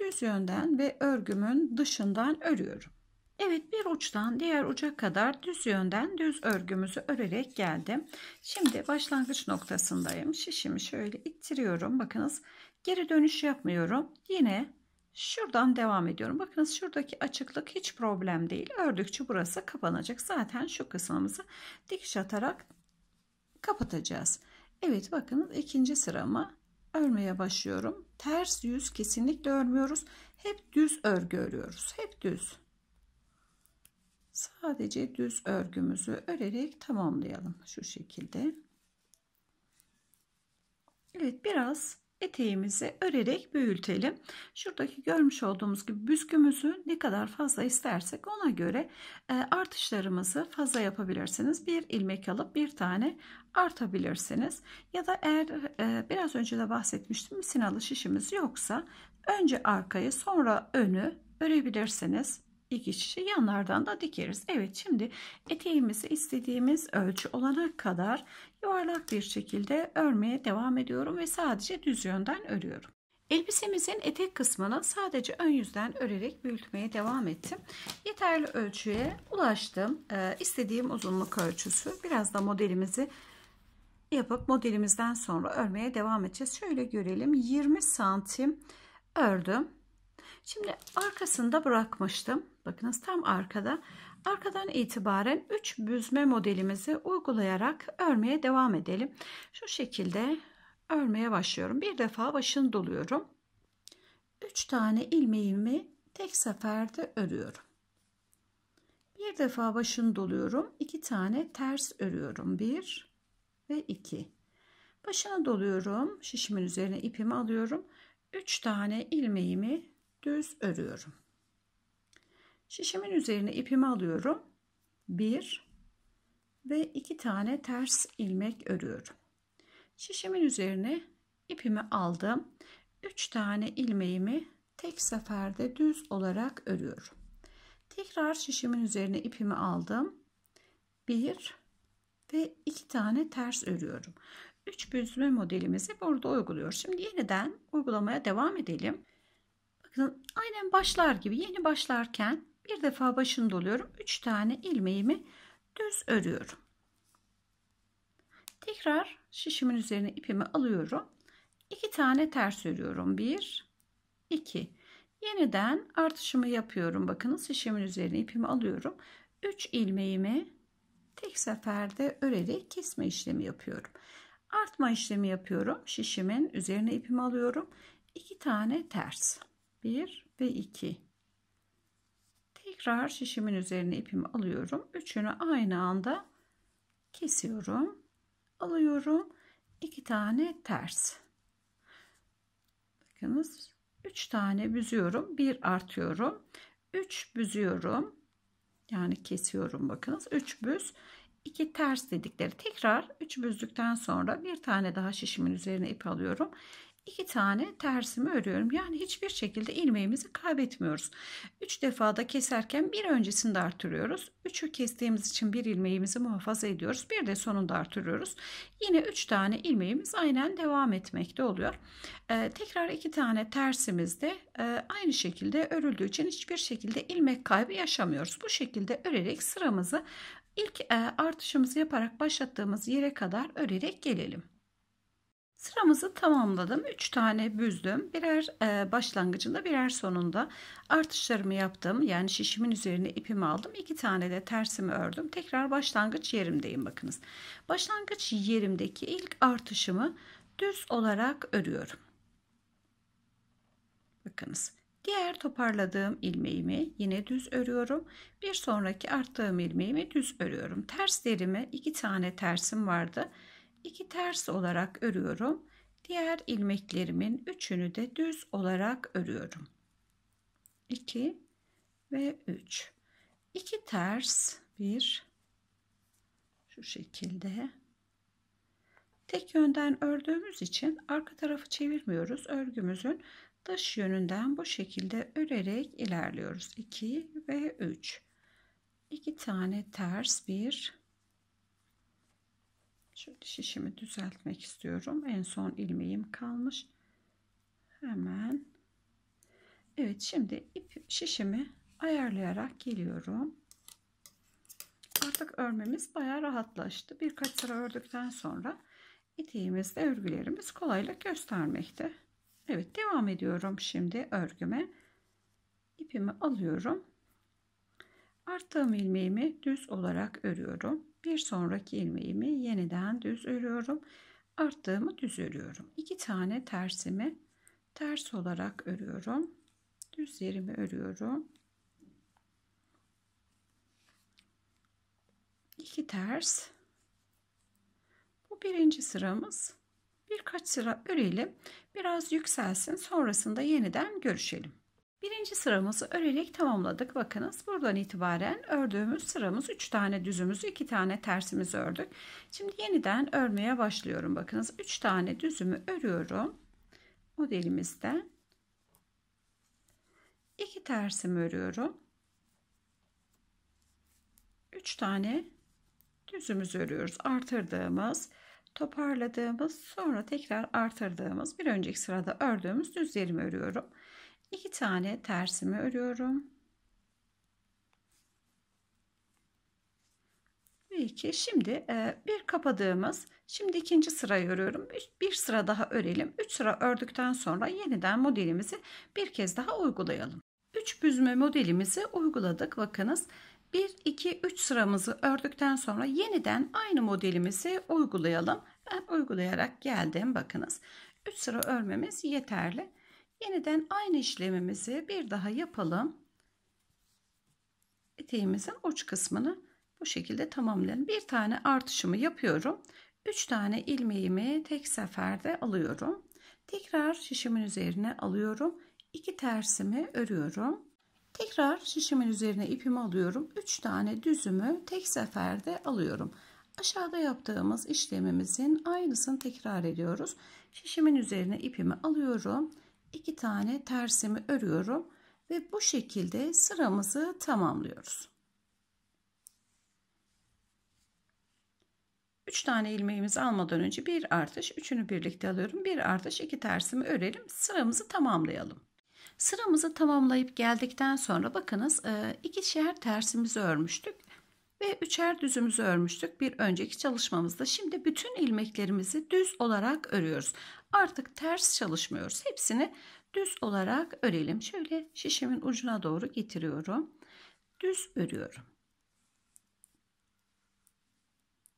Düz yönden ve örgümün dışından örüyorum. Evet bir uçtan diğer uca kadar düz yönden düz örgümüzü örerek geldim. Şimdi başlangıç noktasındayım. Şişimi şöyle ittiriyorum. Bakınız geri dönüş yapmıyorum. Yine şuradan devam ediyorum. Bakınız şuradaki açıklık hiç problem değil. Ördükçe burası kapanacak. Zaten şu kısmımızı dikiş atarak kapatacağız. Evet bakınız ikinci sıramı örmeye başlıyorum. Ters yüz kesinlikle örmüyoruz. Hep düz örgü örüyoruz. Hep düz. Sadece düz örgümüzü örerek tamamlayalım şu şekilde. Evet biraz eteğimizi örerek büyütelim. Şuradaki görmüş olduğumuz gibi büskümüzü ne kadar fazla istersek ona göre e, artışlarımızı fazla yapabilirsiniz. Bir ilmek alıp bir tane artabilirsiniz. Ya da eğer e, biraz önce de bahsetmiştim sinalı şişimiz yoksa önce arkayı sonra önü örebilirsiniz iki şişe yanlardan da dikeriz. Evet şimdi eteğimizi istediğimiz ölçü olana kadar yuvarlak bir şekilde örmeye devam ediyorum ve sadece düz yönden örüyorum. Elbisemizin etek kısmını sadece ön yüzden örerek büyütmeye devam ettim. Yeterli ölçüye ulaştım. Ee, istediğim uzunluk ölçüsü. Biraz da modelimizi yapıp modelimizden sonra örmeye devam edeceğiz. Şöyle görelim. 20 santim ördüm. Şimdi arkasında bırakmıştım. Bakınız tam arkada. Arkadan itibaren 3 büzme modelimizi uygulayarak örmeye devam edelim. Şu şekilde örmeye başlıyorum. Bir defa başını doluyorum. 3 tane ilmeğimi tek seferde örüyorum. Bir defa başını doluyorum. 2 tane ters örüyorum. 1 ve 2. Başına doluyorum. Şişimin üzerine ipimi alıyorum. 3 tane ilmeğimi düz örüyorum. Şişimin üzerine ipimi alıyorum. 1 ve 2 tane ters ilmek örüyorum. Şişimin üzerine ipimi aldım. 3 tane ilmeğimi tek seferde düz olarak örüyorum. Tekrar şişimin üzerine ipimi aldım. 1 ve 2 tane ters örüyorum. 3 büzme modelimizi burada uyguluyoruz. Şimdi yeniden uygulamaya devam edelim. Bakın aynen başlar gibi yeni başlarken bir defa başını doluyorum. 3 tane ilmeğimi düz örüyorum. Tekrar şişimin üzerine ipimi alıyorum. 2 tane ters örüyorum. 1 2 Yeniden artışımı yapıyorum. Bakın şişimin üzerine ipimi alıyorum. 3 ilmeğimi tek seferde örerek kesme işlemi yapıyorum. Artma işlemi yapıyorum. Şişimin üzerine ipimi alıyorum. 2 tane ters. 1 ve 2 tekrar şişimin üzerine ipimi alıyorum üçünü aynı anda kesiyorum alıyorum iki tane ters bakınız 3 tane büzüyorum bir artıyorum 3 büzüyorum yani kesiyorum bakınız 3 büz 2 ters dedikleri tekrar 3 büzdükten sonra bir tane daha şişimin üzerine ip alıyorum iki tane tersimi örüyorum. Yani hiçbir şekilde ilmeğimizi kaybetmiyoruz. 3 defada keserken bir öncesinde artırıyoruz. 3'ü kestiğimiz için bir ilmeğimizi muhafaza ediyoruz. Bir de sonunda artırıyoruz. Yine 3 tane ilmeğimiz aynen devam etmekte oluyor. Ee, tekrar iki tane tersimizde e, aynı şekilde örüldüğü için hiçbir şekilde ilmek kaybı yaşamıyoruz. Bu şekilde örerek sıramızı ilk e, artışımızı yaparak başlattığımız yere kadar örerek gelelim. Sıramızı tamamladım. 3 tane büzdüm. Birer e, başlangıcında birer sonunda artışlarımı yaptım. Yani şişimin üzerine ipimi aldım. 2 tane de tersimi ördüm. Tekrar başlangıç yerimdeyim bakınız. Başlangıç yerimdeki ilk artışımı düz olarak örüyorum. Bakınız. Diğer toparladığım ilmeğimi yine düz örüyorum. Bir sonraki arttığım ilmeğimi düz örüyorum. Terslerimi iki tane tersim vardı iki ters olarak örüyorum. Diğer ilmeklerimin üçünü de düz olarak örüyorum. 2 ve 3. 2 ters, 1 şu şekilde. Tek yönden ördüğümüz için arka tarafı çevirmiyoruz. Örgümüzün dış yönünden bu şekilde örerek ilerliyoruz. 2 ve 3. 2 tane ters, 1 Şimdi şişimi düzeltmek istiyorum. En son ilmeğim kalmış. Hemen. Evet şimdi ip şişimi ayarlayarak geliyorum. Artık örmemiz baya rahatlaştı. Birkaç sıra ördükten sonra ve örgülerimiz kolaylık göstermekte. Evet devam ediyorum şimdi örgüme. İpimi alıyorum. Arttığım ilmeğimi düz olarak örüyorum bir sonraki ilmeğimi yeniden düz örüyorum. Arttığımı düz örüyorum. İki tane tersimi ters olarak örüyorum. Düz yerimi örüyorum. İki ters. Bu birinci sıramız. Birkaç sıra örelim. Biraz yükselsin. Sonrasında yeniden görüşelim. Birinci sıramızı örerek tamamladık. Bakınız buradan itibaren ördüğümüz sıramız 3 tane düzümüzü 2 tane tersimizi ördük. Şimdi yeniden örmeye başlıyorum. Bakınız 3 tane düzümü örüyorum. Modelimizden 2 tersimi örüyorum. 3 tane düzümüzü örüyoruz. Artırdığımız, toparladığımız, sonra tekrar artırdığımız, bir önceki sırada ördüğümüz düzlerimi örüyorum iki tane tersimi örüyorum. ve Şimdi e, bir kapadığımız, şimdi ikinci sırayı örüyorum. Bir, sıra daha örelim. Üç sıra ördükten sonra yeniden modelimizi bir kez daha uygulayalım. Üç büzme modelimizi uyguladık. Bakınız 1, 2, 3 sıramızı ördükten sonra yeniden aynı modelimizi uygulayalım. Ben uygulayarak geldim. Bakınız 3 sıra örmemiz yeterli. Yeniden aynı işlemimizi bir daha yapalım. Eteğimizin uç kısmını bu şekilde tamamlayalım. Bir tane artışımı yapıyorum. 3 tane ilmeğimi tek seferde alıyorum. Tekrar şişimin üzerine alıyorum. 2 tersimi örüyorum. Tekrar şişimin üzerine ipimi alıyorum. 3 tane düzümü tek seferde alıyorum. Aşağıda yaptığımız işlemimizin aynısını tekrar ediyoruz. Şişimin üzerine ipimi alıyorum iki tane tersimi örüyorum ve bu şekilde sıramızı tamamlıyoruz. 3 tane ilmeğimizi almadan önce bir artış, üçünü birlikte alıyorum. Bir artış, iki tersimi örelim. Sıramızı tamamlayalım. Sıramızı tamamlayıp geldikten sonra bakınız e, ikişer tersimizi örmüştük ve üçer düzümüzü örmüştük bir önceki çalışmamızda. Şimdi bütün ilmeklerimizi düz olarak örüyoruz. Artık ters çalışmıyoruz. Hepsini düz olarak örelim. Şöyle şişemin ucuna doğru getiriyorum. Düz örüyorum.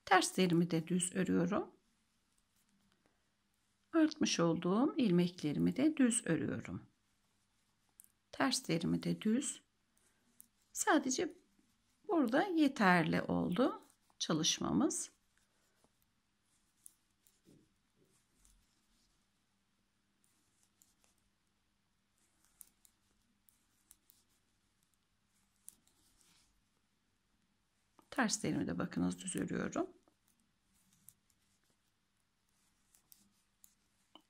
Terslerimi de düz örüyorum. Artmış olduğum ilmeklerimi de düz örüyorum. Terslerimi de düz. Sadece burada yeterli oldu çalışmamız. Terslerimi de bakınız düz örüyorum.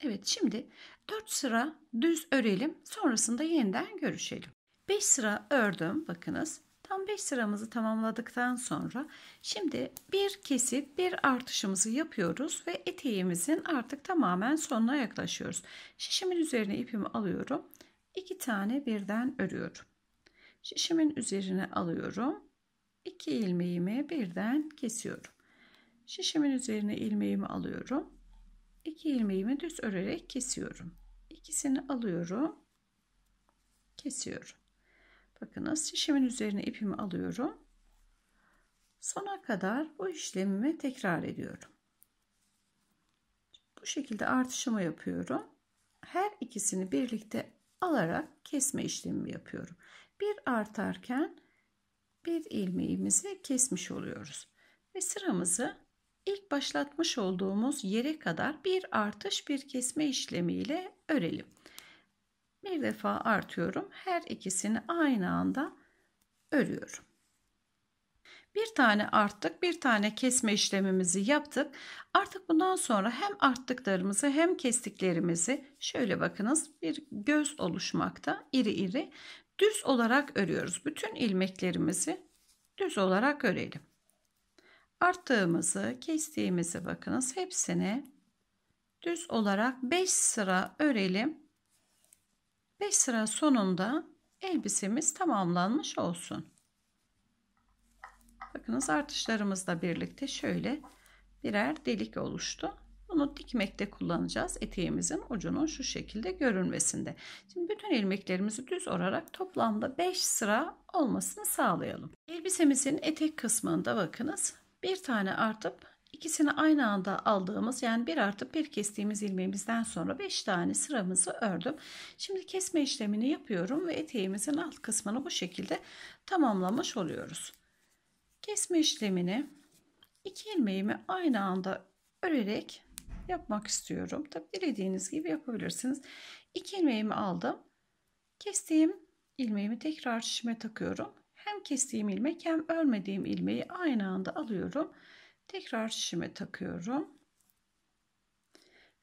Evet şimdi 4 sıra düz örelim. Sonrasında yeniden görüşelim. 5 sıra ördüm. Bakınız tam 5 sıramızı tamamladıktan sonra şimdi bir kesit bir artışımızı yapıyoruz ve eteğimizin artık tamamen sonuna yaklaşıyoruz. Şişimin üzerine ipimi alıyorum. 2 tane birden örüyorum. Şişimin üzerine alıyorum. 2 ilmeğimi birden kesiyorum. Şişimin üzerine ilmeğimi alıyorum. İki ilmeğimi düz örerek kesiyorum. İkisini alıyorum. Kesiyorum. Bakınız şişimin üzerine ipimi alıyorum. Sona kadar bu işlemimi tekrar ediyorum. Bu şekilde artışımı yapıyorum. Her ikisini birlikte alarak kesme işlemimi yapıyorum. Bir artarken bir ilmeğimizi kesmiş oluyoruz. Ve sıramızı ilk başlatmış olduğumuz yere kadar bir artış bir kesme işlemiyle örelim. Bir defa artıyorum. Her ikisini aynı anda örüyorum. Bir tane arttık, bir tane kesme işlemimizi yaptık. Artık bundan sonra hem arttıklarımızı hem kestiklerimizi şöyle bakınız bir göz oluşmakta iri iri düz olarak örüyoruz. Bütün ilmeklerimizi düz olarak örelim. Arttığımızı, kestiğimizi bakınız hepsini düz olarak 5 sıra örelim. 5 sıra sonunda elbisemiz tamamlanmış olsun. Bakınız artışlarımızla birlikte şöyle birer delik oluştu. Bunu dikmekte kullanacağız eteğimizin ucunun şu şekilde görünmesinde. Şimdi bütün ilmeklerimizi düz olarak toplamda 5 sıra olmasını sağlayalım. Elbisemizin etek kısmında bakınız bir tane artıp ikisini aynı anda aldığımız yani bir artıp bir kestiğimiz ilmeğimizden sonra 5 tane sıramızı ördüm. Şimdi kesme işlemini yapıyorum ve eteğimizin alt kısmını bu şekilde tamamlamış oluyoruz. Kesme işlemini iki ilmeğimi aynı anda örerek yapmak istiyorum. Tabi dilediğiniz gibi yapabilirsiniz. İki ilmeğimi aldım. Kestiğim ilmeğimi tekrar şişime takıyorum. Hem kestiğim ilmek hem örmediğim ilmeği aynı anda alıyorum. Tekrar şişime takıyorum.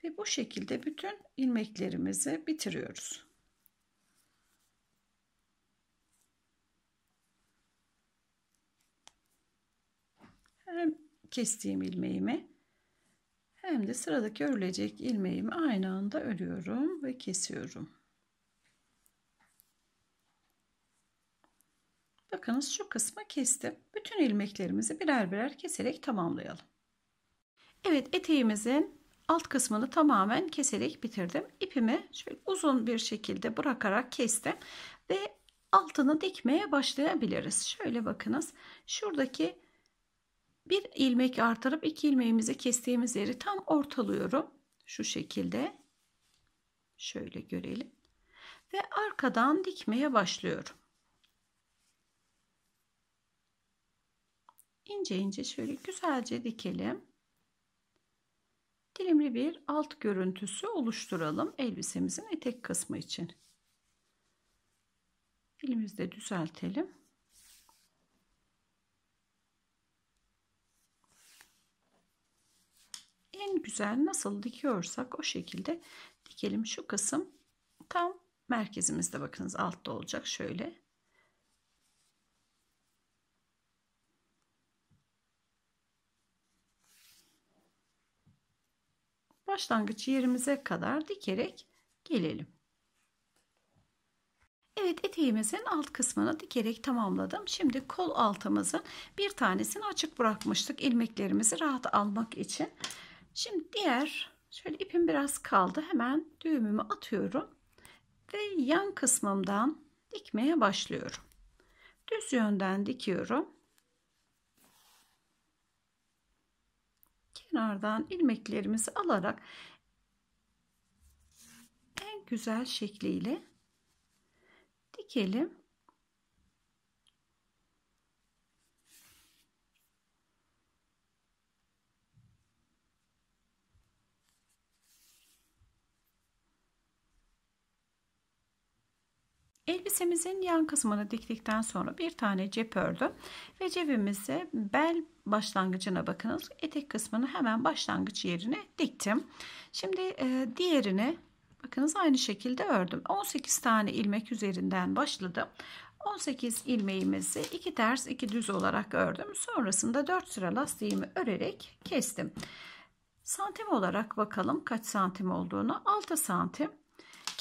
Ve bu şekilde bütün ilmeklerimizi bitiriyoruz. Hem kestiğim ilmeğimi hem de sıradaki örülecek ilmeğimi aynı anda örüyorum ve kesiyorum. Bakınız şu kısmı kestim. Bütün ilmeklerimizi birer birer keserek tamamlayalım. Evet eteğimizin alt kısmını tamamen keserek bitirdim. İpimi şöyle uzun bir şekilde bırakarak kestim ve altını dikmeye başlayabiliriz. Şöyle bakınız şuradaki bir ilmek artırıp iki ilmeğimizi kestiğimiz yeri tam ortalıyorum. Şu şekilde. Şöyle görelim. Ve arkadan dikmeye başlıyorum. ince ince şöyle güzelce dikelim. Dilimli bir alt görüntüsü oluşturalım elbisemizin etek kısmı için. Elimizde düzeltelim. en güzel nasıl dikiyorsak o şekilde dikelim. Şu kısım tam merkezimizde bakınız altta olacak şöyle. Başlangıç yerimize kadar dikerek gelelim. Evet eteğimizin alt kısmını dikerek tamamladım. Şimdi kol altımızın bir tanesini açık bırakmıştık ilmeklerimizi rahat almak için. Şimdi diğer şöyle ipim biraz kaldı. Hemen düğümümü atıyorum ve yan kısmımdan dikmeye başlıyorum. Düz yönden dikiyorum. Kenardan ilmeklerimizi alarak en güzel şekliyle dikelim. Elbisemizin yan kısmını diktikten sonra bir tane cep ördüm ve cebimize bel başlangıcına bakınız. Etek kısmını hemen başlangıç yerine diktim. Şimdi e, diğerini bakınız aynı şekilde ördüm. 18 tane ilmek üzerinden başladım. 18 ilmeğimizi iki ters iki düz olarak ördüm. Sonrasında 4 sıra lastiğimi örerek kestim. Santim olarak bakalım kaç santim olduğunu. 6 santim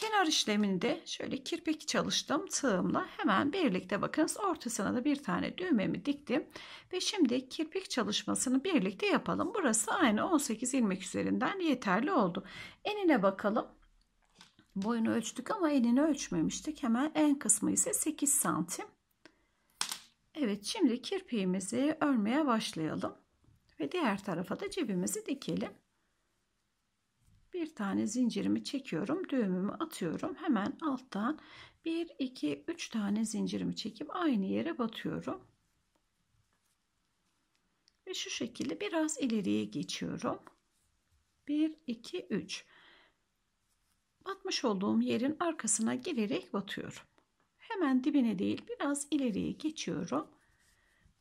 Kenar işleminde şöyle kirpik çalıştım tığımla hemen birlikte bakınız ortasına da bir tane düğmemi diktim. Ve şimdi kirpik çalışmasını birlikte yapalım. Burası aynı 18 ilmek üzerinden yeterli oldu. Enine bakalım. Boyunu ölçtük ama enini ölçmemiştik. Hemen en kısmı ise 8 santim. Evet şimdi kirpiğimizi örmeye başlayalım. Ve diğer tarafa da cebimizi dikelim bir tane zincirimi çekiyorum düğümümü atıyorum hemen alttan 1 2 3 tane zincirimi çekip aynı yere batıyorum ve şu şekilde biraz ileriye geçiyorum 1 2 3 batmış olduğum yerin arkasına girerek batıyorum hemen dibine değil biraz ileriye geçiyorum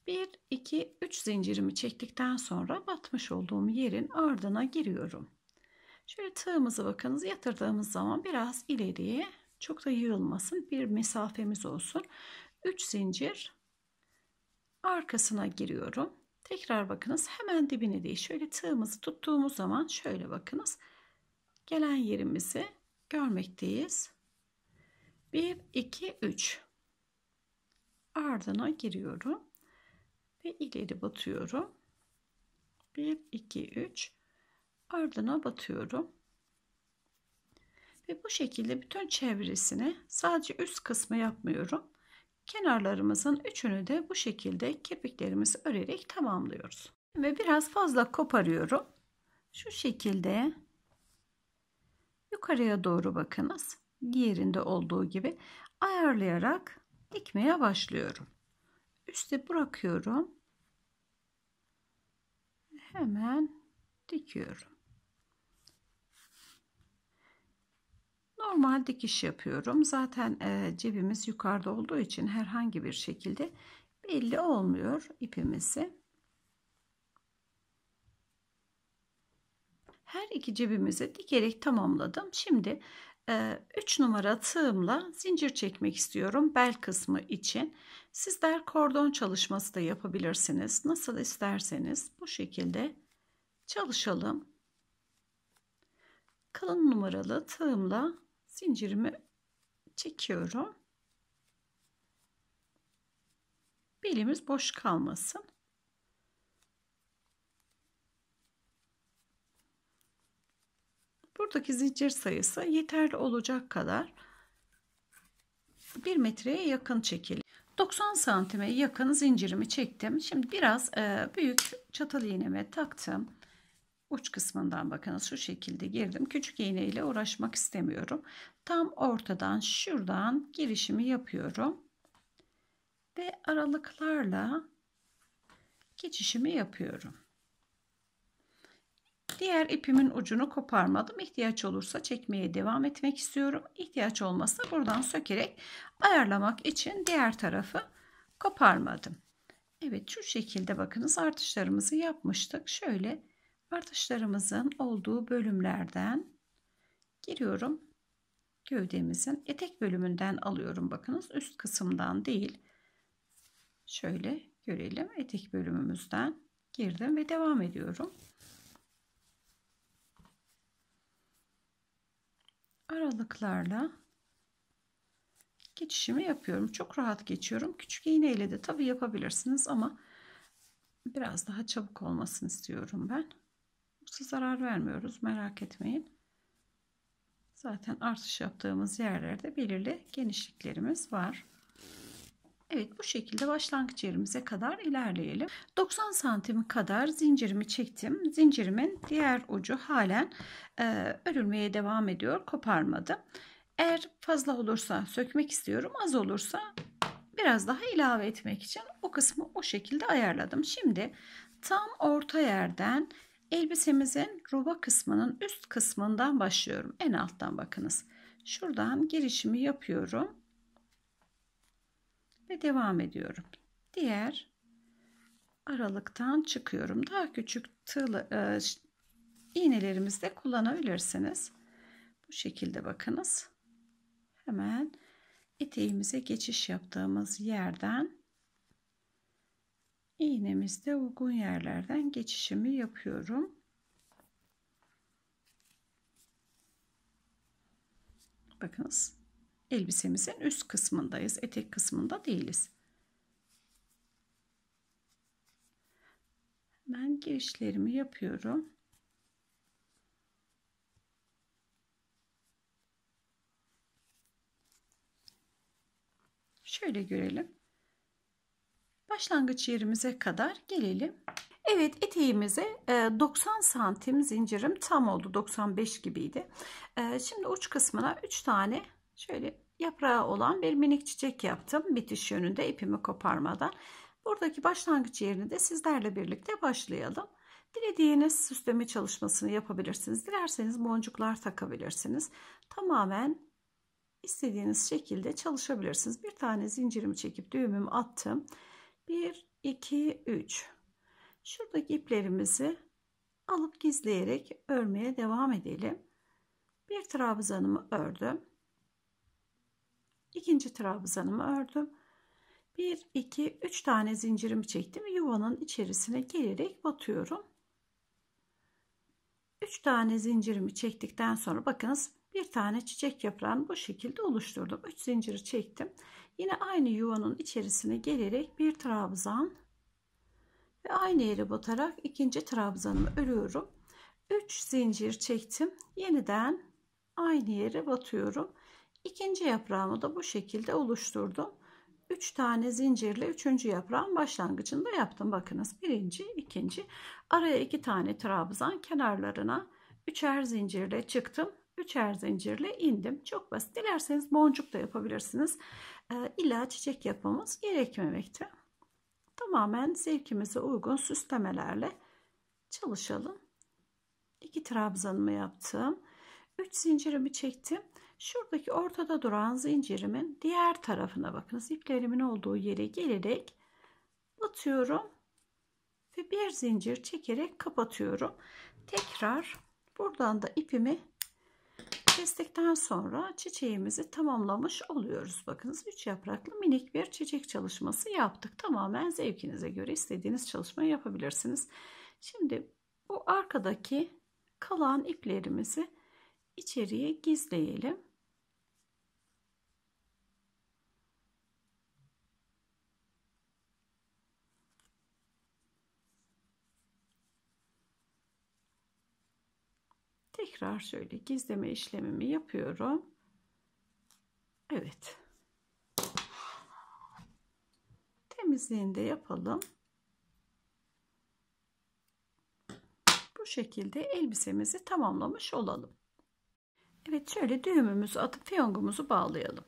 1 2 3 zincirimi çektikten sonra batmış olduğum yerin ardına giriyorum Şöyle tığımızı bakınız yatırdığımız zaman biraz ileriye çok da yığılmasın bir mesafemiz olsun. 3 zincir arkasına giriyorum. Tekrar bakınız hemen dibine değil şöyle tığımızı tuttuğumuz zaman şöyle bakınız. Gelen yerimizi görmekteyiz. 1, 2, 3 ardına giriyorum ve ileri batıyorum. 1, 2, 3 ardına batıyorum. Ve bu şekilde bütün çevresini sadece üst kısmı yapmıyorum. Kenarlarımızın üçünü de bu şekilde kirpiklerimizi örerek tamamlıyoruz. Ve biraz fazla koparıyorum. Şu şekilde yukarıya doğru bakınız. Diğerinde olduğu gibi ayarlayarak dikmeye başlıyorum. Üste bırakıyorum. Hemen dikiyorum. Normal dikiş yapıyorum. Zaten e, cebimiz yukarıda olduğu için herhangi bir şekilde belli olmuyor ipimizi. Her iki cebimizi dikerek tamamladım. Şimdi 3 e, numara tığımla zincir çekmek istiyorum bel kısmı için. Sizler kordon çalışması da yapabilirsiniz. Nasıl isterseniz bu şekilde çalışalım. Kalın numaralı tığımla zincirimi çekiyorum. Belimiz boş kalmasın. Buradaki zincir sayısı yeterli olacak kadar 1 metreye yakın çekelim. 90 santime yakın zincirimi çektim. Şimdi biraz e, büyük çatal iğneme taktım uç kısmından bakınız şu şekilde girdim. Küçük iğne ile uğraşmak istemiyorum. Tam ortadan şuradan girişimi yapıyorum. Ve aralıklarla geçişimi yapıyorum. Diğer ipimin ucunu koparmadım. İhtiyaç olursa çekmeye devam etmek istiyorum. İhtiyaç olmasa buradan sökerek ayarlamak için diğer tarafı koparmadım. Evet şu şekilde bakınız artışlarımızı yapmıştık. Şöyle artışlarımızın olduğu bölümlerden giriyorum. Gövdemizin etek bölümünden alıyorum. Bakınız üst kısımdan değil. Şöyle görelim. Etek bölümümüzden girdim ve devam ediyorum. Aralıklarla geçişimi yapıyorum. Çok rahat geçiyorum. Küçük iğneyle de tabi yapabilirsiniz ama biraz daha çabuk olmasını istiyorum ben. Size zarar vermiyoruz merak etmeyin. Zaten artış yaptığımız yerlerde belirli genişliklerimiz var. Evet bu şekilde başlangıç yerimize kadar ilerleyelim. 90 santim kadar zincirimi çektim. Zincirimin diğer ucu halen e, örülmeye devam ediyor. koparmadı. Eğer fazla olursa sökmek istiyorum. Az olursa biraz daha ilave etmek için o kısmı o şekilde ayarladım. Şimdi tam orta yerden Elbisemizin roba kısmının üst kısmından başlıyorum. En alttan bakınız. Şuradan girişimi yapıyorum. Ve devam ediyorum. Diğer aralıktan çıkıyorum. Daha küçük tığlı, e, iğnelerimizi kullanabilirsiniz. Bu şekilde bakınız. Hemen eteğimize geçiş yaptığımız yerden iğnemizde uygun yerlerden geçişimi yapıyorum. Bakınız elbisemizin üst kısmındayız. Etek kısmında değiliz. Hemen girişlerimi yapıyorum. Şöyle görelim başlangıç yerimize kadar gelelim. Evet eteğimize 90 e, santim zincirim tam oldu 95 gibiydi. E, şimdi uç kısmına 3 tane şöyle yaprağı olan bir minik çiçek yaptım bitiş yönünde ipimi koparmadan. Buradaki başlangıç yerini de sizlerle birlikte başlayalım. Dilediğiniz süsleme çalışmasını yapabilirsiniz. Dilerseniz boncuklar takabilirsiniz. Tamamen istediğiniz şekilde çalışabilirsiniz. Bir tane zincirimi çekip düğümümü attım. 1 2 3 şuradaki iplerimizi alıp gizleyerek örmeye devam edelim bir trabzanımı ördüm ikinci trabzanımı ördüm 1 2 3 tane zincirimi çektim yuvanın içerisine gelerek batıyorum 3 tane zincirimi çektikten sonra bakınız bir tane çiçek yaprağını bu şekilde oluşturdum 3 zinciri çektim Yine aynı yuvanın içerisine gelerek bir trabzan ve aynı yere batarak ikinci trabzanımı örüyorum. 3 zincir çektim. Yeniden aynı yere batıyorum. İkinci yaprağımı da bu şekilde oluşturdum. 3 tane zincirle 3. yaprağın başlangıcında yaptım. Bakınız birinci, ikinci. Araya 2 iki tane trabzan kenarlarına üçer zincirle çıktım üçer zincirle indim. Çok basit. Dilerseniz boncuk da yapabilirsiniz. Ee, illa çiçek yapmamız gerekmemekte. Tamamen zevkimize uygun süslemelerle çalışalım. İki trabzanımı yaptım. Üç zincirimi çektim. Şuradaki ortada duran zincirimin diğer tarafına bakınız. İplerimin olduğu yere gelerek batıyorum ve bir zincir çekerek kapatıyorum. Tekrar buradan da ipimi Kestikten sonra çiçeğimizi tamamlamış oluyoruz. Bakınız 3 yapraklı minik bir çiçek çalışması yaptık. Tamamen zevkinize göre istediğiniz çalışmayı yapabilirsiniz. Şimdi bu arkadaki kalan iplerimizi içeriye gizleyelim. tekrar şöyle gizleme işlemimi yapıyorum. Evet. Temizliğini de yapalım. Bu şekilde elbisemizi tamamlamış olalım. Evet şöyle düğümümüzü atıp fiyongumuzu bağlayalım.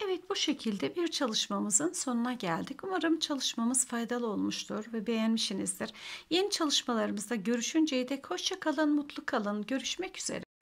Evet bu şekilde bir çalışmamızın sonuna geldik. Umarım çalışmamız faydalı olmuştur ve beğenmişsinizdir. Yeni çalışmalarımızda görüşünceye dek hoşça kalın, mutlu kalın. Görüşmek üzere.